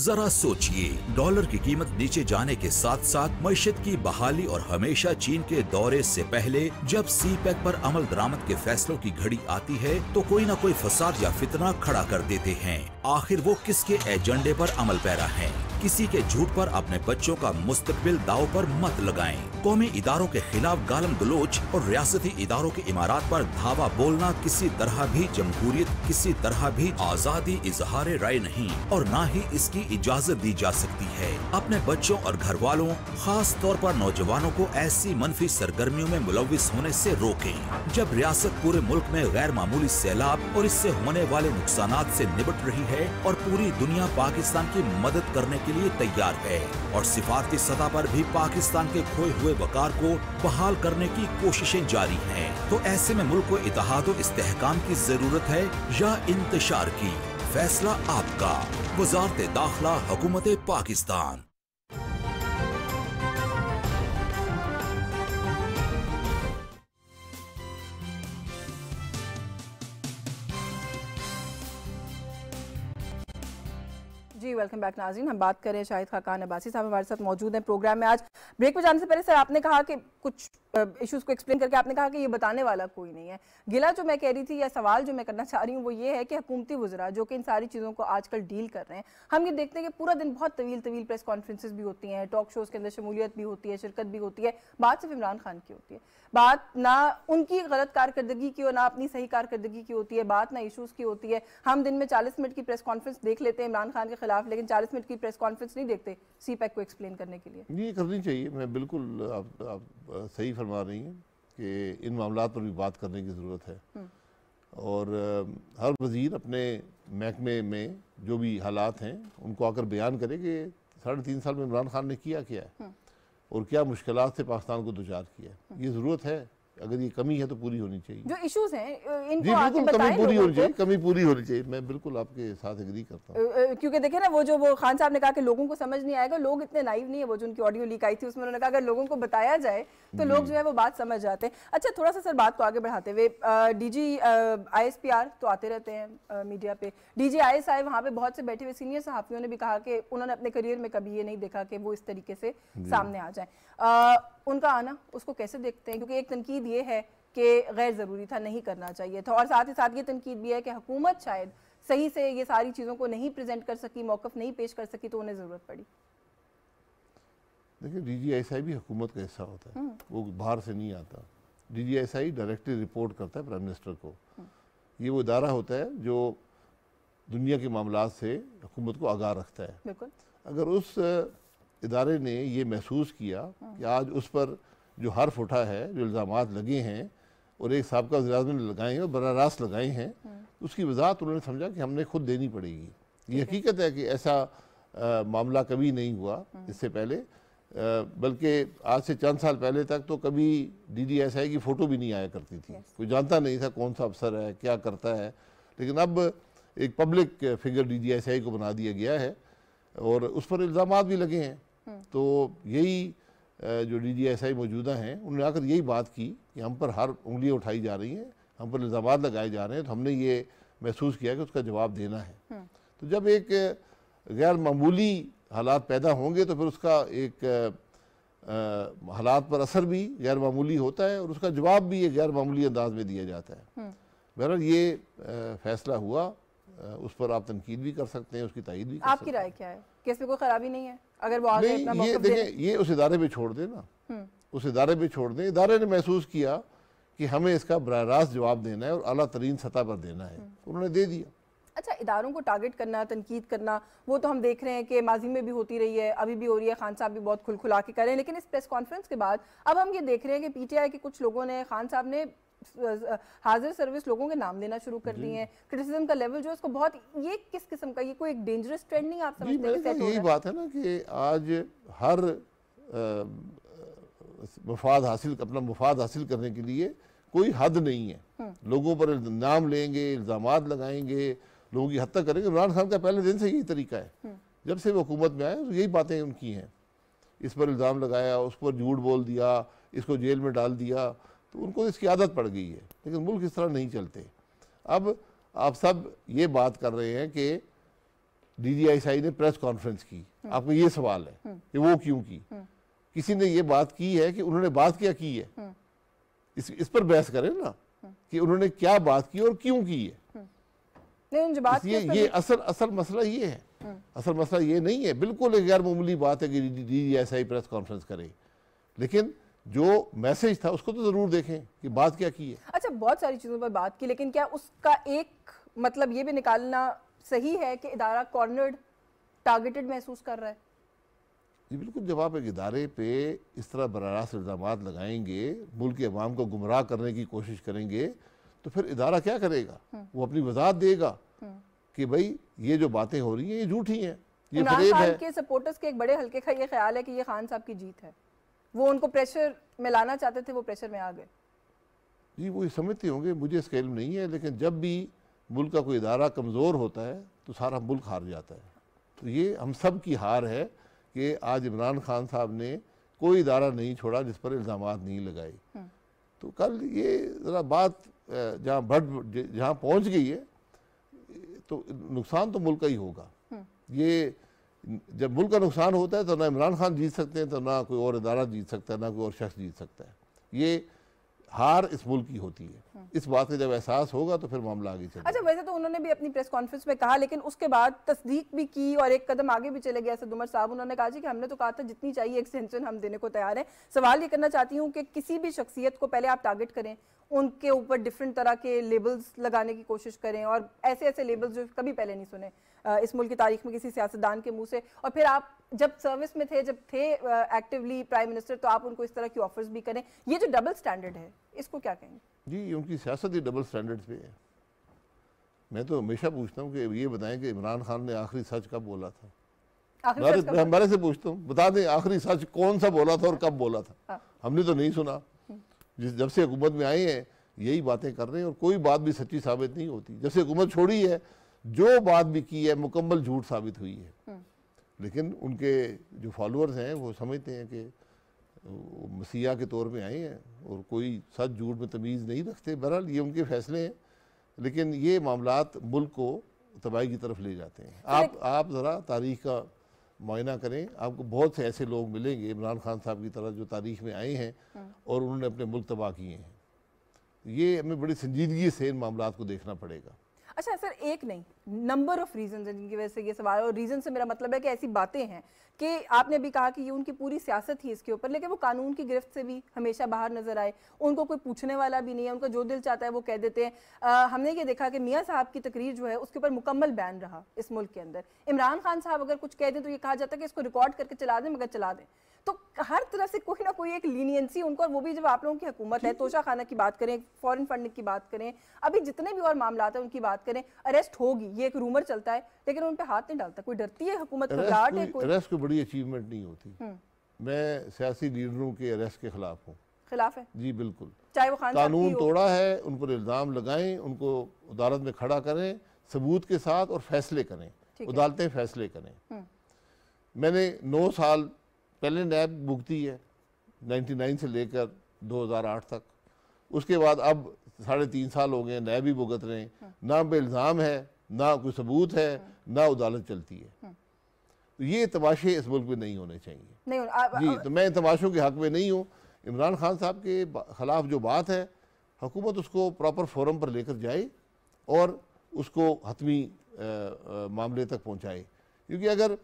जरा सोचिए डॉलर की कीमत नीचे जाने के साथ साथ मैशत की बहाली और हमेशा चीन के दौरे से पहले जब सी पैक पर अमल दरामद के फैसलों की घड़ी आती है तो कोई ना कोई फसाद या फितना खड़ा कर देते हैं आखिर वो किसके एजेंडे पर अमल पैरा है किसी के झूठ पर अपने बच्चों का मुस्तबिल दाव पर मत लगाएं। कौमी इदारों के खिलाफ गालम गलोच और रियासती इदारों के इमारत पर धावा बोलना किसी तरह भी जमहूरियत किसी तरह भी आज़ादी इजहार राय नहीं और न ही इसकी इजाज़त दी जा सकती है अपने बच्चों और घर वालों खास तौर पर नौजवानों को ऐसी मनफी सरगर्मियों में मुलविस होने से रोकें। जब रियासत पूरे मुल्क में गैर मामूली सैलाब और इससे होने वाले नुकसान से निपट रही है और पूरी दुनिया पाकिस्तान की मदद करने के लिए तैयार है और सिफारती सतह पर भी पाकिस्तान के खोए हुए वकार को बहाल करने की कोशिशें जारी हैं। तो ऐसे में मुल्क को इतिहाद और इस्तेकाम की जरूरत है या इंतजार की फैसला आपका वजारत दाखिला हुकूमत पाकिस्तान जी वेलकम बैक नाजीन हम बात करें शाहिद खाकान अब्बासी साहब हमारे साथ मौजूद हैं प्रोग्राम में आज ब्रेक में जाने से पहले सर आपने कहा कि कुछ इश्यूज को एक्सप्लेन करके आपने कहा कि ये बताने वाला कोई नहीं है गिला जो मैं कह रही थी या सवाल जो मैं करना चाह रही हूँ वो ये है कि हुकूमती वजरा जो कि इन सारी चीज़ों को आजकल डील कर रहे हैं हम ये देखते हैं कि पूरा दिन बहुत तवील तवील प्रेस कॉन्फ्रेंसेज भी होती हैं टॉक शोज़ के अंदर शमूलियत भी होती है शिरकत भी होती है बात सिर्फ इमरान खान की होती है बात ना उनकी गलत कारकर्दगी की और ना अपनी सही कारकर्दगी की होती है बात ना इशूज़ की होती है हम दिन में चालीस मिनट की प्रेस कॉन्फ्रेंस देख लेते हैं इमरान खान के खिलाफ लेकिन चालीस मिनट की प्रेस कॉन्फ्रेंस नहीं देखते सी पैक को एक्सप्लेन करने के लिए ये करनी चाहिए मैं बिल्कुल आप सही फरमा रही हैं कि इन मामला पर भी बात करने की ज़रूरत है हम्म। और हर वजीर अपने महकमे में जो भी हालात हैं उनको आकर बयान करे कि साढ़े तीन साल में इमरान खान ने किया क्या है हम्म। और क्या मुश्किल से पाकिस्तान को दुचार किया है हम्म। ये ज़रूरत है अगर ये कमी है तो पूरी होनी चाहिए जो इश्यूज हैं इनको जी बिल्कुल कमी पूरी होनी चाहिए कमी पूरी होनी चाहिए मैं बिल्कुल आपके साथ एग्री करता हूँ क्योंकि देखे ना वो जो वो खान साहब ने कहा कि लोगों को समझ नहीं आएगा लोग इतने नाइव नहीं है वो जो उनकी ऑडियो लीक आई थी उसमें उन्होंने कहा अगर लोगों को बताया जाए तो लोग जो है वो बात समझ जाते हैं अच्छा थोड़ा सा सर बात को आगे बढ़ाते हुए डी डीजी आईएसपीआर तो आते रहते हैं मीडिया पे D G I S I वहाँ पे बहुत से बैठे हुए सीनियर सहाफियों ने भी कहा कि उन्होंने अपने करियर में कभी ये नहीं देखा कि वो इस तरीके से सामने आ जाए आ, उनका आना उसको कैसे देखते हैं क्योंकि एक तनकीद ये है कि गैर ज़रूरी था नहीं करना चाहिए था और साथ ही साथ ये तनकीद भी है कि हुकूमत शायद सही से ये सारी चीज़ों को नहीं प्रजेंट कर सकी मौक़ नहीं पेश कर सकी तो उन्हें ज़रूरत पड़ी देखिए डी जी एस आई भी हुकूमत का हिस्सा होता है हम्म। वो बाहर से नहीं आता D G S I directly report करता है प्राइम मिनिस्टर को हम्म। ये वो इदारा होता है जो दुनिया के मामला से हुकूमत को आगाह रखता है अगर उस इदारे ने यह महसूस किया कि आज उस पर जो हर्फ उठा है जो इल्ज़ाम लगे हैं और एक सबका वजी ने लगाए हैं और बर रास्त लगाए हैं उसकी वजाहत उन्होंने समझा कि हमने खुद देनी पड़ेगी ये हकीकत है कि ऐसा आ, मामला कभी नहीं हुआ इससे पहले बल्कि आज से चंद साल पहले तक तो कभी डी डी एस आई की फ़ोटो भी नहीं आया करती थी कोई जानता नहीं था कौन सा अफसर है क्या करता है लेकिन अब एक public figure D D S I को बना दिया गया है और उस पर इल्ज़ाम भी लगे हैं तो यही जो डी जी एस आई मौजूदा हैं उन्होंने आकर यही बात की कि हम पर हर उंगलियाँ उठाई जा रही हैं हम पर इल्ज़ाम लगाए जा रहे हैं तो हमने ये महसूस किया कि उसका जवाब देना है हम्म। तो जब एक गैर मामूली हालात पैदा होंगे तो फिर उसका एक हालात पर असर भी गैर मामूली होता है और उसका जवाब भी ये गैर मामूली अंदाज में दिया जाता है हम्म। बहरहाल ये फैसला हुआ उस पर आप तनकीद भी कर सकते हैं उसकी तइद भी कर आपकी राय क्या है केस में कोई खराबी नहीं है अगर वो आगे अपना ये देखें ये उस इदारे पे छोड़ दें ना हम्म। उस इदारे पे छोड़ दें इदारे ने महसूस किया कि हमें इसका बरह रास्त जवाब देना है और अला तरीन सतह पर देना है हम्म। उन्होंने दे दिया अच्छा इदारों को टारगेट करना तनकीद करना वो तो हम देख रहे हैं कि माजी में भी होती रही है अभी भी हो रही है खान साहब भी बहुत खुल खुला के करें लेकिन इस प्रेस कॉन्फ्रेंस के बाद अब हम ये देख रहे हैं कि पीटीआई के कुछ लोगों ने खान साहब ने हाजिर सर्विस लोगों के नाम देना शुरू कर दिए हैं क्रिटिसिज्म का लेवल जो है उसको बहुत ये किस किस्म का ये कोई एक डेंजरस ट्रेंड नहीं आप समझते हैं यही बात है ना कि आज हर मफाद हासिल अपना मुफाद हासिल करने के लिए कोई हद नहीं है हम्म। लोगों पर नाम लेंगे इल्ज़ाम लगाएंगे लोगों की हत्या करेंगे इमरान खान का पहले दिन से यही तरीका है हम्म। जब से वो हुकूमत में आए तो यही बातें उनकी हैं इस पर इल्ज़ाम लगाया उस पर झूठ बोल दिया इसको जेल में डाल दिया तो उनको इसकी आदत पड़ गई है लेकिन मुल्क इस तरह नहीं चलते अब आप सब ये बात कर रहे हैं कि डीजीआईसीआई ने प्रेस कॉन्फ्रेंस की हम्म। आपको ये सवाल है हम्म। कि वो क्यों की हम्म। किसी ने ये बात की है कि उन्होंने बात क्या की है इस इस पर बहस करें ना कि उन्होंने क्या बात की और क्यों की है बात ये, ये असल असल मसला ये है असल मसला ये नहीं है बिल्कुल एक गैर मामूली बात है कि डीजीआईसीआई प्रेस कॉन्फ्रेंस करे लेकिन जो मैसेज था उसको तो जरूर देखें कि बात क्या की है अच्छा बहुत सारी चीज़ों पर बात की लेकिन क्या उसका एक मतलब ये भी निकालना सही है कि इदारा कॉर्नर्ड टारगेटेड महसूस कर रहा है जी बिल्कुल जब आप एक इदारे पे इस तरह बर रास्त इल्ज़ाम लगाएंगे मुल्क के अवाम को गुमराह करने की कोशिश करेंगे तो फिर इदारा क्या करेगा हम्म। वो अपनी वजाहत देगा हम्म। कि भाई ये जो बातें हो रही हैं ये झूठी हैं ये खान है के सपोर्टर्स के एक बड़े हल्के का ये ख्याल है कि ये खान साहब की जीत है वो उनको प्रेशर में लाना चाहते थे वो प्रेशर में आ गए जी वो समझते होंगे मुझे इसका इल्म नहीं है लेकिन जब भी मुल्क का कोई इदारा कमज़ोर होता है तो सारा मुल्क हार जाता है तो ये हम सब की हार है कि आज इमरान खान साहब ने कोई इदारा नहीं छोड़ा जिस पर इल्ज़ाम नहीं लगाए हम्म। तो कल ये ज़रा बात जहाँ बढ़ जहाँ पहुँच गई है तो नुकसान तो मुल्क का ही होगा हम्म। ये जब मुल्क का नुकसान होता है तो ना इमरान खान जीत सकते हैं तो ना कोई और इदारा जीत सकता है ना कोई और शख्स जीत सकता है ये हार इस मुल्क की होती है हम्म। इस बात का जब एहसास होगा तो फिर मामला आगे चलेगा अच्छा वैसे तो उन्होंने भी अपनी प्रेस कॉन्फ्रेंस में कहा लेकिन उसके बाद तस्दीक भी की और एक कदम आगे भी चले गए असद उमर साहब उन्होंने कहा कि हमने तो कहा था जितनी चाहिए एक्सटेंशन हम देने को तैयार है सवाल ये करना चाहती हूँ कि किसी भी शख्सियत को पहले आप टारगेट करें उनके ऊपर डिफरेंट तरह के लेबल्स लगाने की कोशिश करें और ऐसे ऐसे लेबल्स जो कभी पहले नहीं सुने इस मुल्क की तारीख में किसी सियासतदान के मुंह से और फिर आप जब सर्विस में थे जब थे एक्टिवली प्राइम मिनिस्टर तो आप उनको इस तरह की ऑफर्स भी करें ये जो डबल स्टैंडर्ड है इसको क्या कहेंगे जी उनकी सियासत ही डबल स्टैंडर्ड पे है मैं तो हमेशा पूछता हूँ कि ये बताएं कि इमरान खान ने आखिरी सच कब बोला था हमारे से पूछता हूँ बता दें आखिरी सच कौन सा बोला था और कब बोला था हाँ। हमने तो नहीं सुना हम्म। जिस जब से हुकूमत में आए हैं यही बातें कर रहे हैं और कोई बात भी सच्ची साबित नहीं होती जब से हुकूमत छोड़ी है जो बात भी की है मुकम्मल झूठ साबित हुई है हम्म। लेकिन उनके जो फॉलोअर्स हैं वो समझते हैं कि मसीहा के तौर पे आए हैं और कोई सच झूठ में तमीज़ नहीं रखते बहरहाल ये उनके फैसले हैं लेकिन ये मामला मुल्क को तबाही की तरफ ले जाते हैं आप आप ज़रा तारीख का मुआना करें आपको बहुत से ऐसे लोग मिलेंगे इमरान खान साहब की तरह जो तारीख में आए हैं हम्म। और उन्होंने अपने मुल्क तबाह किए हैं ये हमें बड़ी संजीदगी से इन मामला को देखना पड़ेगा अच्छा सर एक नहीं नंबर ऑफ रीजन है जिनकी वजह से ये सवाल और रीजन से मेरा मतलब है कि ऐसी बातें हैं कि आपने भी कहा कि ये उनकी पूरी सियासत ही इसके ऊपर लेकिन वो कानून की गिरफ्त से भी हमेशा बाहर नजर आए उनको कोई पूछने वाला भी नहीं है उनका जो दिल चाहता है वो कह देते हैं हमने ये देखा कि मियाँ साहब की तकरीर जो है उसके ऊपर मुकम्मल बैन रहा इस मुल्क के अंदर इमरान खान साहब अगर कुछ कह दें तो ये कहा जाता है कि इसको रिकॉर्ड करके चला दें मगर चला दें तो हर तरह से कोई ना कोई एक लीनियंसी उनको और वो भी जब आप लोगों की हुकूमत है तोशा खाना की बात करें फॉरन फंडिंग की बात करें अभी जितने भी और मामला है उनकी बात करें अरेस्ट होगी ये एक रूमर चलता है लेकिन उन पर हाथ नहीं डालता कोई डरती है हुकूमत घबराहट है कोई अरेस्ट को बड़ी अचीवमेंट नहीं होती हम्म। मैं सियासी लीडरों के अरेस्ट के खिलाफ हूँ खिलाफ है जी बिल्कुल चाहे वो कानून तोड़ा है उन पर इल्ज़ाम लगाएं उनको अदालत में खड़ा करें सबूत के साथ और फैसले करें अदालतें फैसले करें हम्म। मैंने नौ साल पहले नैब भुगती है 99 से लेकर 2008 तक उसके बाद अब साढ़े तीन साल हो गए नैब भी भुगत रहे हैं हम्म। ना पे इल्ज़ाम है ना कोई सबूत है हाँ। ना अदालत चलती है हाँ। तो ये तमाशे इस मुल्क में नहीं होने चाहिए नहीं आ, जी तो मैं इन तमाशों के हक में नहीं हूँ इमरान खान साहब के खिलाफ जो बात है हुकूमत उसको प्रॉपर फोरम पर लेकर जाए और उसको हतमी मामले तक पहुँचाए क्योंकि अगर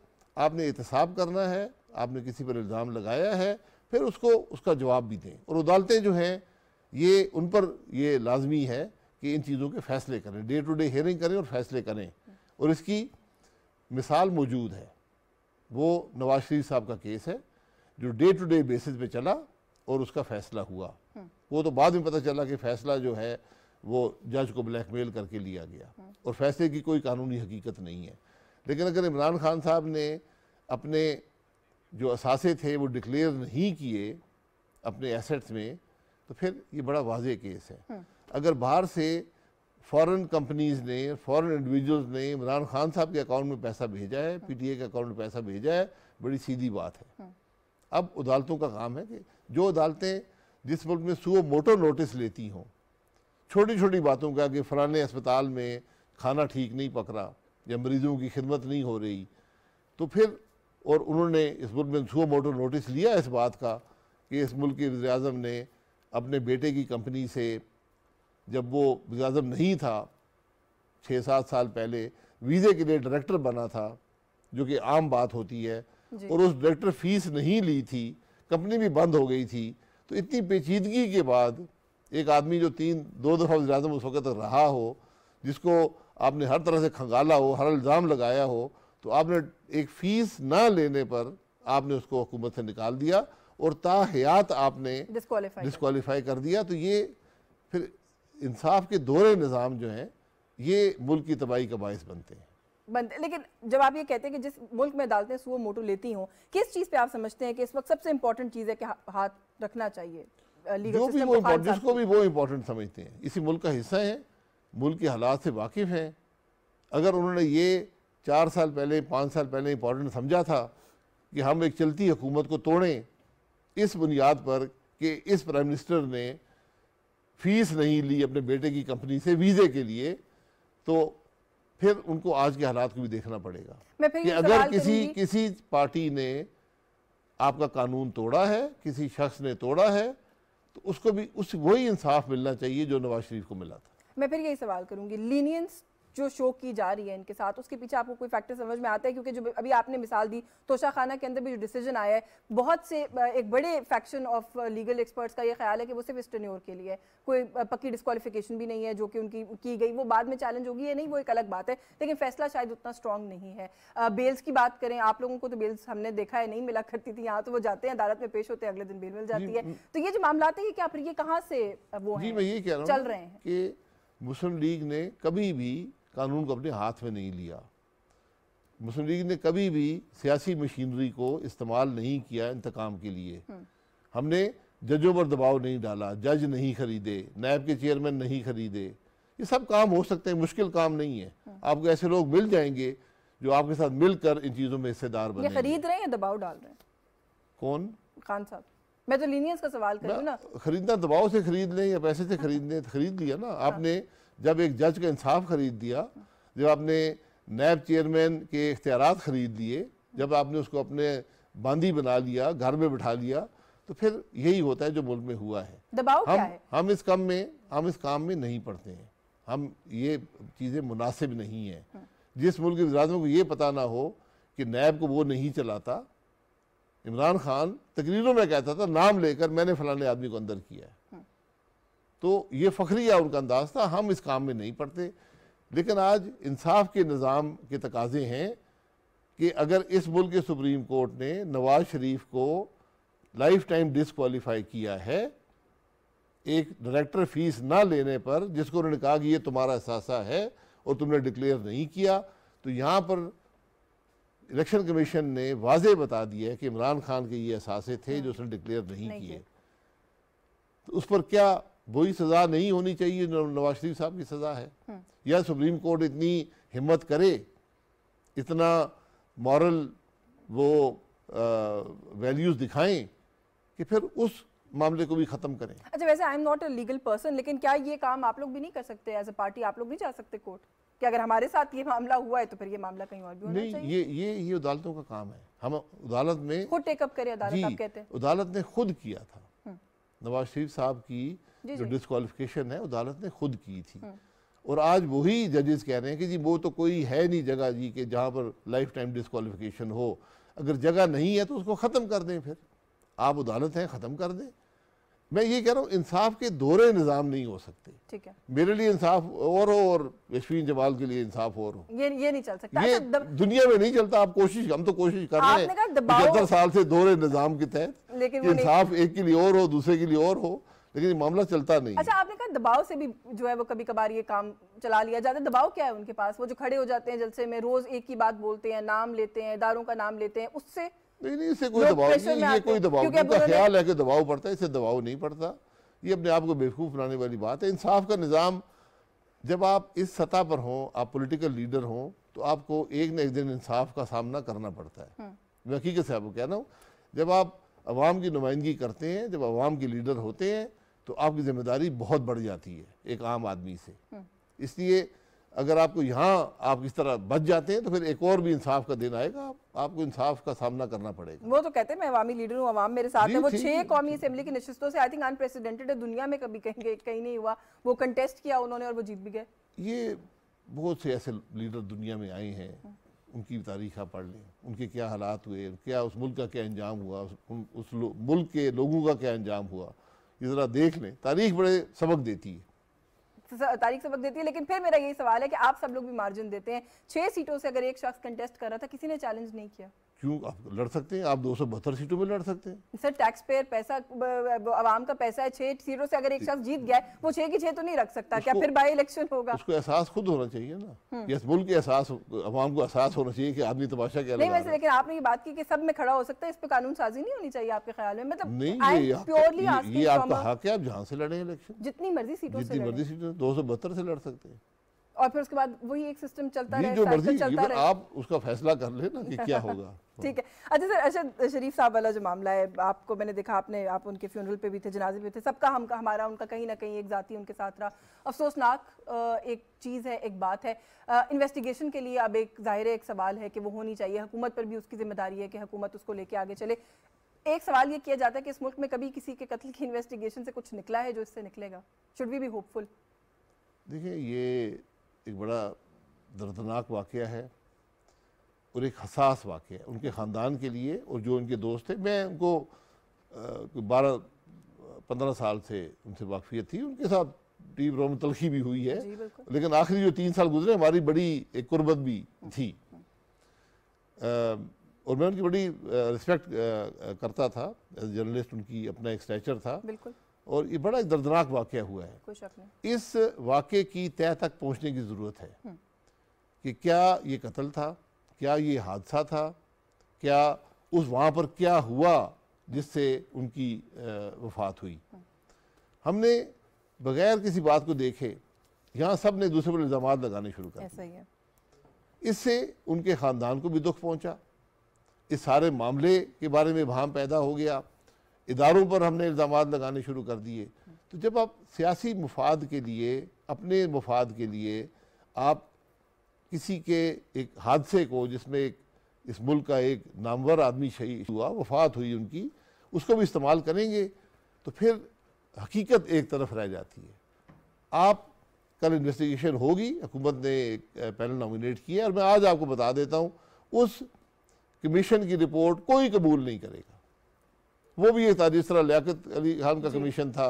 आपने एहतसाब करना है आपने किसी पर इल्ज़ाम लगाया है फिर उसको उसका जवाब भी दें और अदालतें जो हैं ये उन पर ये लाजमी है कि इन चीज़ों के फैसले करें डे टू डे हेयरिंग करें और फैसले करें और इसकी मिसाल मौजूद है वो नवाज शरीफ साहब का केस है जो डे टू डे बेसिस पे चला और उसका फैसला हुआ हम्म। वो तो बाद में पता चला कि फैसला जो है वो जज को ब्लैकमेल करके लिया गया हम्म। और फैसले की कोई कानूनी हकीकत नहीं है लेकिन अगर इमरान खान साहब ने अपने जो असासे थे वो डिक्लेयर नहीं किए अपने एसेट्स में तो फिर ये बड़ा वाज केस है हम्म। अगर बाहर से फॉरेन कंपनीज़ ने फॉरेन इंडिविजुअल्स ने इमरान खान साहब के अकाउंट में पैसा भेजा है पीटीए के अकाउंट में पैसा भेजा है बड़ी सीधी बात है हाँ। अब अदालतों का काम है कि जो अदालतें जिस मुल्क में सुओ मोटो नोटिस लेती हों छोटी छोटी बातों का कि फलाने अस्पताल में खाना ठीक नहीं पक रहा या मरीजों की खिदमत नहीं हो रही तो फिर और उन्होंने इस मुल्क में सुओ मोटो नोटिस लिया इस बात का कि इस मुल्क के वजी अजम ने अपने बेटे की कंपनी से जब वो वज़ी नहीं था छः सात साल पहले वीज़े के लिए डायरेक्टर बना था जो कि आम बात होती है और उस डायरेक्टर फीस नहीं ली थी कंपनी भी बंद हो गई थी तो इतनी पेचीदगी के बाद एक आदमी जो तीन दो दफ़ा वजी उस वक्त रहा हो जिसको आपने हर तरह से खंगाला हो हर इल्ज़ाम लगाया हो तो आपने एक फ़ीस ना लेने पर आपने उसको हुकूमत से निकाल दिया और ताहयात आपने डिस्कालीफाई कर दिया तो ये फिर इंसाफ के दोहरे निज़ाम जो हैं ये मुल्क की तबाही का बायस बनते हैं बनते लेकिन जब आप ये कहते हैं कि जिस मुल्क में अदालतें सुबह मोटो लेती हों किस चीज़ पे आप समझते हैं कि इस वक्त सबसे इम्पोर्टेंट चीज़ है कि हाथ रखना चाहिए जो भी वो इम्पोर्टेंट जिसको भी वो इम्पोर्टेंट समझते हैं इसी मुल्क का हिस्सा है मुल्क के हालात से वाकिफ़ हैं अगर उन्होंने ये चार साल पहले पाँच साल पहले इम्पोर्टेंट समझा था कि हम एक चलती हुकूमत को तोड़ें इस बुनियाद पर कि इस प्राइम मिनिस्टर ने फीस नहीं ली अपने बेटे की कंपनी से वीज़े के लिए तो फिर उनको आज के हालात को भी देखना पड़ेगा कि अगर किसी किसी पार्टी ने आपका कानून तोड़ा है किसी शख्स ने तोड़ा है तो उसको भी उस वही इंसाफ मिलना चाहिए जो नवाज शरीफ को मिला था मैं फिर यही सवाल करूंगी लीनियंस जो शो की जा रही है इनके साथ उसके पीछे आपको कोई फैक्टर समझ में आता है क्योंकि जो अभी आपने मिसाल दी तोशा खाना के अंदर भी जो डिसीजन आया है बहुत से एक बड़े फैक्शन ऑफ लीगल एक्सपर्ट्स का ये ख्याल है कि वो सिर्फ इस्टन्योर के लिए कोई पक्की डिस्कालिफिकेशन भी नहीं है जो कि उनकी की गई वो बाद में चैलेंज होगी या नहीं वो एक अलग बात है लेकिन फैसला शायद उतना स्ट्रॉन्ग नहीं है बेल्स की बात करें आप लोगों को तो बेल्स हमने देखा है नहीं मिला करती थी यहाँ तो वो जाते हैं अदालत में पेश होते हैं अगले दिन बेल मिल जाती है तो ये जो मामला है ये क्या फिर ये कहाँ से वो चल रहे हैं मुस्लिम लीग ने कभी भी कानून को अपने हाथ में नहीं लिया मुस्लिम लीग ने कभी भी सियासी मशीनरी को इस्तेमाल नहीं किया इंतकाम के लिए हम्म। हमने जजों पर दबाव नहीं डाला जज नहीं खरीदे नायब के चेयरमैन नहीं खरीदे ये सब काम हो सकते हैं मुश्किल काम नहीं है हम्म। आपको ऐसे लोग मिल जाएंगे जो आपके साथ मिलकर इन चीज़ों में हिस्सेदार बने खरीद रहे हैं दबाव डाल रहे हैं कौन खान साहब मैं तो लीनियंस का सवाल कर रही ना खरीदना दबाव से खरीद लें या पैसे से खरीद लें तो खरीद लिया ना हाँ। आपने जब एक जज का इंसाफ खरीद दिया जब आपने नैब चेयरमैन के इख्तियार खरीद लिए जब आपने उसको अपने बांदी बना लिया घर में बिठा लिया तो फिर यही होता है जो मुल्क में हुआ है दबाव हम, क्या है हम इस कम में हम इस काम में नहीं पढ़ते हैं हम ये चीज़ें मुनासिब नहीं हैं जिस मुल्क के वजारत को ये पता ना हो कि नैब को वो नहीं चलाता इमरान खान तकरीरों में कहता था नाम लेकर मैंने फलाने आदमी को अंदर किया है तो ये फखरिया उनका अंदाज था हम इस काम में नहीं पढ़ते लेकिन आज इंसाफ के निज़ाम के तकाजे हैं कि अगर इस मुल्क के सुप्रीम कोर्ट ने नवाज शरीफ को लाइफ टाइम डिसकॉलीफाई किया है एक डायरेक्टर फीस ना लेने पर जिसको उन्होंने कहा कि ये तुम्हारा असासा है और तुमने डिक्लेयर नहीं किया तो यहाँ पर इलेक्शन कमीशन ने वाजे बता दिया है कि इमरान खान के ये असासे थे हाँ। जो उसने डिक्लेयर नहीं, नहीं किए तो उस पर क्या वही सज़ा नहीं होनी चाहिए नवाज शरीफ साहब की सज़ा है हम्म। या सुप्रीम कोर्ट इतनी हिम्मत करे इतना मॉरल वो वैल्यूज़ दिखाएं कि फिर उस मामले को भी खत्म करें अच्छा वैसे I am not a legal person लेकिन क्या ये काम आप लोग भी नहीं कर सकते एज अ पार्टी आप लोग नहीं जा सकते कोर्ट कि अगर हमारे साथ ये मामला हुआ है तो फिर ये मामला कहीं और भी होना नहीं चाहिए? ये ये ये अदालतों का काम है हम अदालत में खुद टेकअप करें अदालत आप कहते हैं अदालत ने खुद किया था हम्म। नवाज शरीफ साहब की जो डिसक्वालिफिकेशन है अदालत ने खुद की थी हाँ। और आज वही जजेस कह रहे हैं कि जी वो तो कोई है नहीं जगह जी के जहाँ पर लाइफ टाइम डिसक्वालिफिकेशन हो अगर जगह नहीं है तो उसको ख़त्म कर दें फिर आप अदालत हैं ख़त्म कर दें मैं ये कह रहा हूँ इंसाफ के दोहरे निज़ाम नहीं हो सकते ठीक है मेरे लिए इंसाफ और हो और यशवीन जवाल के लिए इंसाफ और हो ये ये नहीं चल सकता ये दब... दुनिया में नहीं चलता आप कोशिश हम तो कोशिश कर रहे हैं पचहत्तर साल से दोहरे निज़ाम के तहत इंसाफ एक के लिए और हो दूसरे के लिए और हो लेकिन ये मामला चलता नहीं अच्छा आपने कहा दबाव से भी जो है वो कभी कभार ये काम चला लिया जाता है दबाव क्या है उनके पास वो जो खड़े हो जाते हैं जलसे में रोज एक ही बात बोलते हैं नाम लेते हैं इदारों का नाम लेते हैं उससे नहीं नहीं इससे कोई दबाव नहीं ये कोई दबाव उनका ख्याल है कि दबाव पड़ता है इससे दबाव नहीं पड़ता ये अपने आप को बेवकूफ़ बनाने वाली बात है इंसाफ का निज़ाम जब आप इस सतह पर हों आप पोलिटिकल लीडर हों तो आपको एक न एक दिन इंसाफ का सामना करना पड़ता है हम्म। मैं हकीकत से आपको कह रहा हूँ जब आप आवाम की नुमाइंदगी करते हैं जब आवाम के लीडर होते हैं तो आपकी जिम्मेदारी बहुत बढ़ जाती है एक आम आदमी से हम्म। इसलिए अगर आपको यहाँ आप इस तरह बच जाते हैं तो फिर एक और भी इंसाफ का दिन आएगा आप, आपको इंसाफ का सामना करना पड़ेगा वो तो कहते हैं मैं अवामी लीडर हूँ अवाम मेरे साथ है वो छह कौमी असेंबली की नशस्तों से आई थिंक अनप्रेसिडेंटेड है दुनिया में कभी कहीं कहीं नहीं हुआ वो कंटेस्ट किया उन्होंने और वो जीत भी गए ये बहुत से ऐसे लीडर दुनिया में आए हैं हम्म। उनकी तारीख आप पढ़ लें उनके क्या हालात हुए क्या उस मुल्क का क्या अंजाम हुआ उस मुल्क के लोगों का क्या अंजाम हुआ ये ज़रा देख लें तारीख बड़े सबक देती है तारीख सबक देती है लेकिन फिर मेरा यही सवाल है कि आप सब लोग भी मार्जिन देते हैं छह सीटों से अगर एक शख्स कंटेस्ट कर रहा था किसी ने चैलेंज नहीं किया क्यों आप लड़ सकते हैं आप दो सौ बहत्तर सीटों में लड़ सकते हैं सर टैक्स पेयर पैसा आवाम का पैसा है छह सीटों से अगर एक शख्स जीत गया वो छह की छह तो नहीं रख सकता क्या फिर बाई इलेक्शन होगा उसको एहसास खुद होना चाहिए ना हम्म। यस मुल्क के एहसास आवाम को एहसास होना चाहिए कि आदमी तमाशा क्या नहीं वैसे लेकिन आपने ये बात की कि सब में खड़ा हो सकता है इस पर कानून साजी नहीं होनी चाहिए आपके ख्याल में मतलब नहीं प्योरली ये आपका हक है आप जहाँ से लड़े इलेक्शन जितनी मर्जी सीटों जितनी मर्जी सीटों दो सौ बहत्तर से लड़ सकते हैं और फिर उसके बाद वही एक सिस्टम चलता रहे जो मर्जी चलता रहे आप उसका फैसला कर ले ना कि क्या होगा ठीक है अच्छा सर अरशद अच्छा, शरीफ साहब वाला जो मामला है आपको मैंने देखा आपने आप उनके फ्यूनरल पे भी थे जनाजे पे थे सबका हम हमारा उनका कहीं ना कहीं एक जाती उनके साथ रहा अफसोसनाक एक चीज़ है एक बात है इन्वेस्टिगेशन के लिए अब एक जाहिर एक सवाल है कि वो होनी चाहिए हुकूमत पर भी उसकी जिम्मेदारी है कि हुकूमत उसको लेके आगे चले एक सवाल ये किया जाता है कि इस मुल्क में कभी किसी के कत्ल की इन्वेस्टिगेशन से कुछ निकला है जो इससे निकलेगा शुड वी बी होपफुल देखिए ये एक बड़ा दर्दनाक वाक़ है और एक हसास वाक़ है उनके ख़ानदान के लिए और जो उनके दोस्त थे मैं उनको बारह पंद्रह साल से उनसे वाकफियत थी उनके साथ डीप रोम तलखी भी हुई है लेकिन आखिरी जो तीन साल गुजरे हमारी बड़ी एक कुर्बत भी थी आ, और मैं उनकी बड़ी रिस्पेक्ट करता था जर्नलिस्ट उनकी अपना एक स्टैचर था बिल्कुल और ये बड़ा एक दर्दनाक वाक़ हुआ है इस वाक्य की तय तक पहुंचने की ज़रूरत है हम्म। कि क्या ये कत्ल था क्या ये हादसा था क्या उस वहाँ पर क्या हुआ जिससे उनकी वफात हुई हम्म। हमने बगैर किसी बात को देखे यहाँ सब ने दूसरे पर इल्ज़ाम लगाने शुरू कर इससे उनके ख़ानदान को भी दुख पहुंचा इस सारे मामले के बारे में भाम पैदा हो गया इदारों पर हमने इल्ज़ाम लगाने शुरू कर दिए तो जब आप सियासी मफाद के लिए अपने मफाद के लिए आप किसी के एक हादसे को जिसमें एक इस मुल्क का एक नामवर आदमी शहीद हुआ वफात हुई उनकी उसको भी इस्तेमाल करेंगे तो फिर हकीकत एक तरफ रह जाती है आप कल इन्वेस्टिगेशन होगी हुकूमत ने एक पैनल नॉमिनेट किया और मैं आज आपको बता देता हूँ उस कमीशन की रिपोर्ट कोई कबूल नहीं करेगा वो भी ये था जिस तरह लियात अली खान का कमीशन था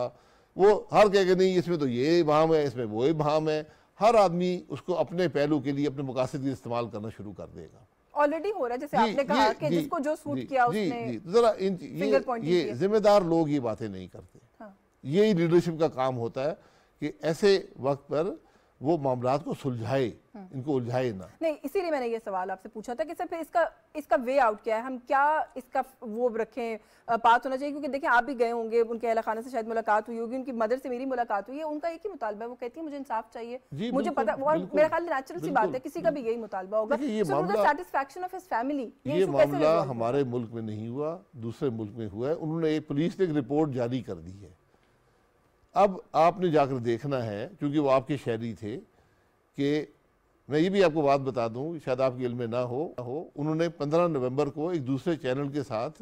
वो हर कह के नहीं इसमें तो ये भाम है इसमें वो ही भाम है हर आदमी उसको अपने पहलू के लिए अपने मुकासद के इस्तेमाल करना शुरू कर देगा ऑलरेडी हो रहा है जैसे आपने कहा कि जिसको जो सूट किया उसने जी, जी, तो जरा ये ये जिम्मेदार लोग ये बातें नहीं करते हाँ। यही लीडरशिप का काम होता है कि ऐसे वक्त पर वो मामला को सुलझाए हाँ। इनको उलझाए ना नहीं इसीलिए मैंने ये सवाल आपसे पूछा था कि सर फिर इसका इसका वे आउट क्या है हम क्या इसका वो रखें बात होना चाहिए क्योंकि देखिए आप भी गए होंगे उनके अहला खाना से शायद मुलाकात हुई होगी उनकी मदर से मेरी मुलाकात हुई है उनका एक ही मुतालबा है वो कहती है मुझे इंसाफ चाहिए मुझे पता और मेरा ख्याल नेचुरल सी बात है किसी का भी यही मुतालबा होगा सेटिस्फेक्शन ऑफ हिज फैमिली ये मामला हमारे मुल्क में नहीं हुआ दूसरे मुल्क में हुआ है उन्होंने पुलिस ने एक रिपोर्ट जारी कर दी है अब आपने जाकर देखना है क्योंकि वो आपके शहरी थे कि मैं ये भी आपको बात बता दूं शायद आपके इल्म में ना हो ना हो उन्होंने 15 नवंबर को एक दूसरे चैनल के साथ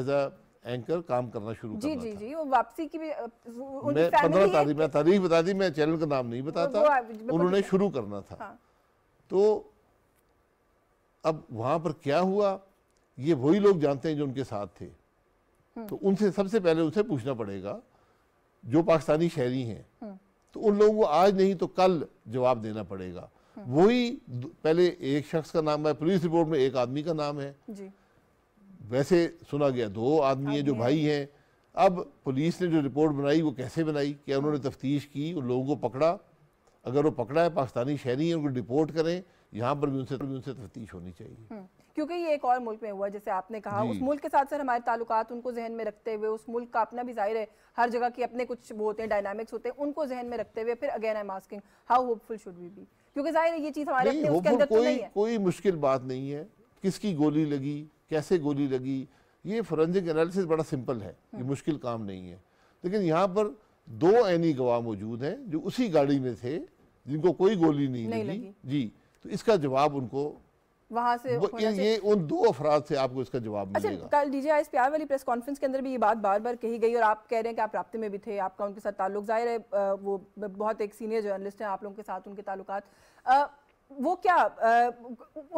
एज अ एंकर काम करना शुरू जी करना जी जी वो वापसी की भी मैं पंद्रह तारीख मैं तारीख बता दी मैं चैनल का नाम नहीं बताता उन्होंने शुरू करना था हाँ। तो अब वहाँ पर क्या हुआ ये वही लोग जानते हैं जो उनके साथ थे हम्म। तो उनसे सबसे पहले उसे पूछना पड़ेगा जो पाकिस्तानी शहरी हैं हम्म। तो उन लोगों को आज नहीं तो कल जवाब देना पड़ेगा हम्म। वही पहले एक शख्स का नाम है पुलिस रिपोर्ट में एक आदमी का नाम है जी। वैसे सुना गया दो आदमी है जो भाई हैं अब पुलिस ने जो रिपोर्ट बनाई वो कैसे बनाई क्या हम्म। उन्होंने तफ्तीश की उन लोगों को पकड़ा अगर वो पकड़ा है पाकिस्तानी शहरी है उनको रिपोर्ट करें यहाँ पर भी उनसे भी उनसे तफ्तीश होनी चाहिए क्योंकि ये एक और मुल्क में हुआ जैसे आपने कहा उस मुल्क के साथ सर हमारे ताल्लुकात उनको जहन में रखते हुए उस मुल्क का अपना भी जाहिर है हर जगह की अपने कुछ वो होते हैं डायनामिक्स होते हैं उनको जहन में रखते हुए फिर again I'm asking how hopeful should we be क्योंकि जाहिर है ये चीज़ हमारे अपने उसके अंदर तो नहीं है कोई मुश्किल बात नहीं है किसकी गोली लगी कैसे गोली लगी ये फोरेंसिक एनालिसिस बड़ा सिंपल है ये हम्म। मुश्किल काम नहीं है लेकिन यहाँ पर दो ऐनी गवाह मौजूद हैं जो उसी गाड़ी में थे जिनको कोई गोली नहीं, नहीं लगी जी तो इसका जवाब उनको वहाँ से ये, ये उन दो अफराद से आपको इसका जवाब अच्छा कल डीजीआईएस पीआर वाली प्रेस कॉन्फ्रेंस के अंदर भी ये बात बार बार कही गई और आप कह रहे हैं कि आप रबते में भी थे आपका उनके साथ ताल्लुक जाहिर है वो बहुत एक सीनियर जर्नलिस्ट हैं आप लोगों के साथ उनके ताल्लुक वो क्या आ,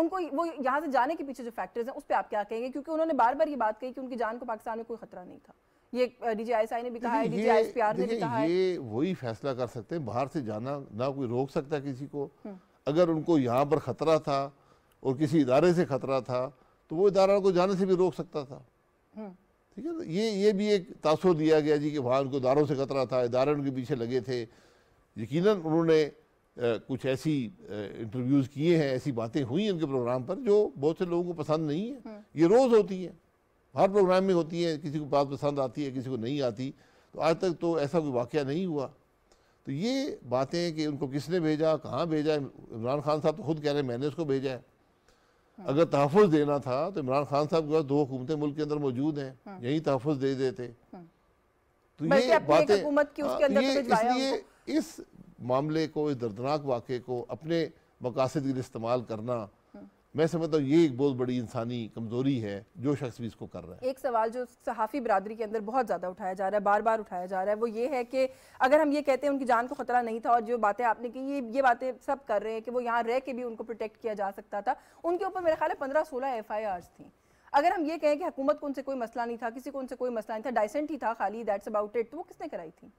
उनको वो यहाँ से जाने के पीछे जो फैक्टर्स हैं उस पर आप क्या कहेंगे क्योंकि उन्होंने बार बार ये बात कही कि उनकी जान को पाकिस्तान में कोई खतरा नहीं था ये डीजे आई एस आई ने भी कहा है डीजीआईएसपीआर ने भी कहा है ये वही फैसला कर सकते हैं बाहर से जाना ना कोई रोक सकता किसी को हम्म। अगर उनको यहाँ पर खतरा था और किसी इदारे से खतरा था तो वो इदारा को जाने से भी रोक सकता था हम्म। ठीक है ये ये भी एक तासर दिया गया जी कि वहाँ उनको इदारों से खतरा था इदारे उनके पीछे लगे थे यकीन उन्होंने कुछ ऐसी इंटरव्यूज़ किए हैं ऐसी बातें हुई उनके प्रोग्राम पर जो बहुत से लोगों को पसंद नहीं है हम्म। ये रोज़ होती हैं हर प्रोग्राम में होती है किसी को बात पसंद आती है किसी को नहीं आती तो आज तक तो ऐसा कोई वाक़ नहीं हुआ तो ये बातें कि उनको किसने भेजा कहाँ भेजा इमरान खान साहब तो खुद कह रहे हैं मैंने उसको भेजा है हाँ। अगर तहफ़ देना था तो इमरान खान साहब के पास दो हुकूमतें मुल्क के अंदर मौजूद हैं हाँ। यही तहफ़ दे देते हाँ। तो ये बातें इसलिए इस मामले को इस दर्दनाक वाक़े को अपने मकासद के लिए इस्तेमाल करना मैं समझता हूँ ये एक बहुत बड़ी इंसानी कमजोरी है जो शख्स भी इसको कर रहा है एक सवाल जो सहाफ़ी बरदरी के अंदर बहुत ज़्यादा उठाया जा रहा है बार बार उठाया जा रहा है वो ये है कि अगर हम ये कहते हैं उनकी जान को खतरा नहीं था और जो बातें आपने की ये ये बातें सब कर रहे हैं कि वो यहाँ रह के भी उनको प्रोटेक्ट किया जा सकता था उनके ऊपर मेरे ख्याल है पंद्रह सोलह एफ आई थी अगर हम ये कहें कि हुकूमत को उनसे कोई मसला नहीं था किसी को उनसे कोई मसला नहीं था डाइसेंट ही था खाली दैट्स अबाउट इट वो किसने कराई थी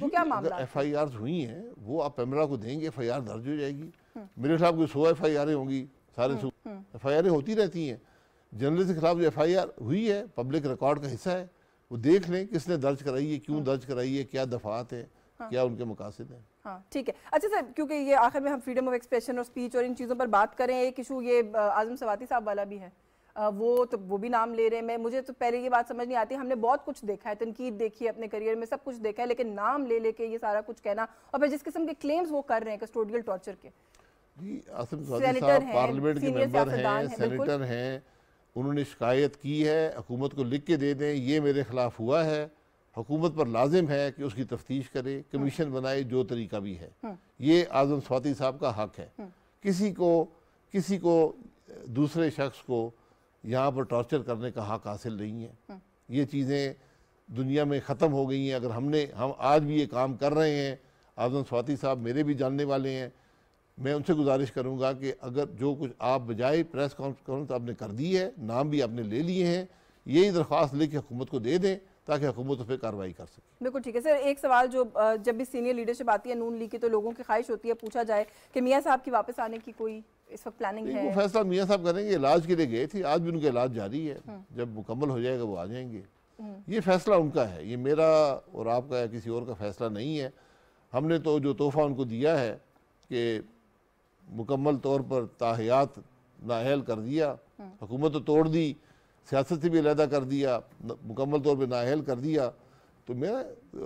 तो क्या मामला एफ आई आर हुई हैं वो आप पैमरा को देंगे एफ आई आर दर्ज हो जाएगी हम्म। मेरे साहब कोई सौ एफ आई आरें होंगी सारे हम्म, हम्म। एफ आई होती रहती हैं जर्नलिस्ट के खिलाफ जो एफ आई आर हुई है पब्लिक रिकॉर्ड का हिस्सा है वो देख लें किसने दर्ज कराई है क्यों हम्म। दर्ज कराई है क्या दफात है हाँ। क्या उनके मकासद हैं हाँ ठीक है अच्छा सर क्योंकि ये आखिर में हम फ्रीडम ऑफ एक्सप्रेशन और स्पीच और इन चीज़ों पर बात करें एक इशू ये आजम सवाती साहब वाला भी है वो तो वो भी नाम ले रहे हैं मैं मुझे तो पहले ये बात समझ नहीं आती हमने बहुत कुछ देखा है तनकीद देखी है अपने करियर में सब कुछ देखा है लेकिन नाम ले लेके ये सारा कुछ कहना और फिर जिस किस्म के क्लेम्स वो कर रहे हैं कस्टोडियल टॉर्चर के जी आसिम साहब पार्लियामेंट के मेंबर हैं सेनेटर हैं उन्होंने शिकायत की है हुकूमत को लिख के दे दें ये मेरे ख़िलाफ़ हुआ है हुकूमत पर लाजिम है कि उसकी तफ्तीश करे कमीशन हम्म। बनाए जो तरीका भी है हम्म। ये आज़म स्वाति साहब का हक है हम्म। किसी को किसी को दूसरे शख्स को यहाँ पर टॉर्चर करने का हक हासिल नहीं है ये चीज़ें दुनिया में ख़त्म हो गई हैं अगर हमने हम आज भी ये काम कर रहे हैं आज़म स्वाति साहब मेरे भी जानने वाले हैं मैं उनसे गुजारिश करूंगा कि अगर जो कुछ आप बजाय प्रेस कॉन्फ्रेंस आपने कर दी है नाम भी आपने ले लिए हैं यही दरख्वास्त लेके हुकूमत को दे दें ताकि हुकूमत उस पर कार्रवाई कर सके बिल्कुल ठीक है सर एक सवाल जो जब भी सीनियर लीडरशिप आती है नून लीग की तो लोगों की ख्वाहिश होती है पूछा जाए कि मियाँ साहब की वापस आने की कोई इस वक्त प्लानिंग है वो फैसला मियाँ साहब करेंगे इलाज के लिए गए थे आज भी उनका इलाज जारी है हम्म। जब मुकम्मल हो जाएगा वो आ जाएंगे हम्म। ये फैसला उनका है ये मेरा और आपका किसी और का फैसला नहीं है हमने तो जो तोहफा उनको दिया है कि मुकम्मल तौर पर ताहियात नाहल कर दिया हुकूमत तो तोड़ दी सियासत से भी अलहदा कर दिया मुकम्मल तौर पर नाहल कर दिया तो मैं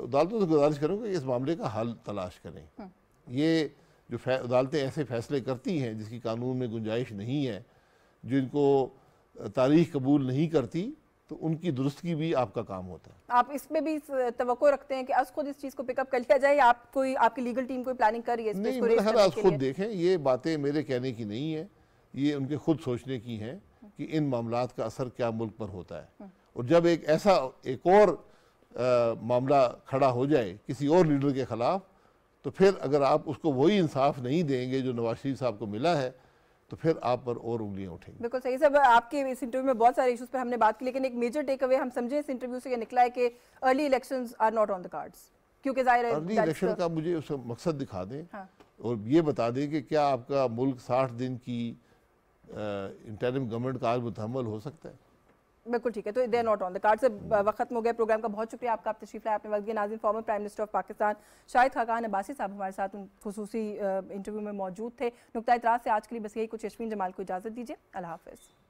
अदालतों से गुजारिश करूँगा कि इस मामले का हल तलाश करें ये जो अदालतें ऐसे फैसले करती हैं जिसकी कानून में गुंजाइश नहीं है जिनको तारीख कबूल नहीं करती तो उनकी दुरुस्तगी भी आपका काम होता है आप इसमें भी तो रखते हैं कि आज खुद इस चीज़ को पिकअप कर लिया जाए आप कोई आपकी लीगल टीम कोई प्लानिंग कर रही है नहीं आज खुद देखें ये बातें मेरे कहने की नहीं है ये उनके खुद सोचने की हैं कि इन मामला का असर क्या मुल्क पर होता है हम्म। और जब एक ऐसा एक और मामला खड़ा हो जाए किसी और लीडर के ख़िलाफ़ तो फिर अगर आप उसको वही इंसाफ नहीं देंगे जो नवाज शरीफ साहब को मिला है तो फिर आप पर और उंगलियां उठेंगी बिल्कुल सही सब आपके इस इंटरव्यू में बहुत सारे इश्यूज पर हमने बात की लेकिन एक मेजर टेक अवे हम समझे इस इंटरव्यू से ये निकला है कि early election are not on the card क्योंकि जाहिर है अर्ली इलेक्शन का मुझे उसका मकसद दिखा दें हाँ। और ये बता दें कि क्या आपका मुल्क साठ दिन की इंटरम गवर्नमेंट का आज मुतमल हो सकता है बिल्कुल ठीक है तो they not on the card से वक्त हो गया प्रोग्राम का बहुत शुक्रिया आपका आप तशरीफ लाए आपने वक्त दिया नाजिन former prime minister of Pakistan Shahid Khaqan Abbasi साहब हमारे साथ उन खसूस इंटरव्यू में मौजूद थे नुकता इतराज से आज के लिए बस यही कुछ यशमीन जमाल को इजाज़त दीजिए अल्लाह हाफिज़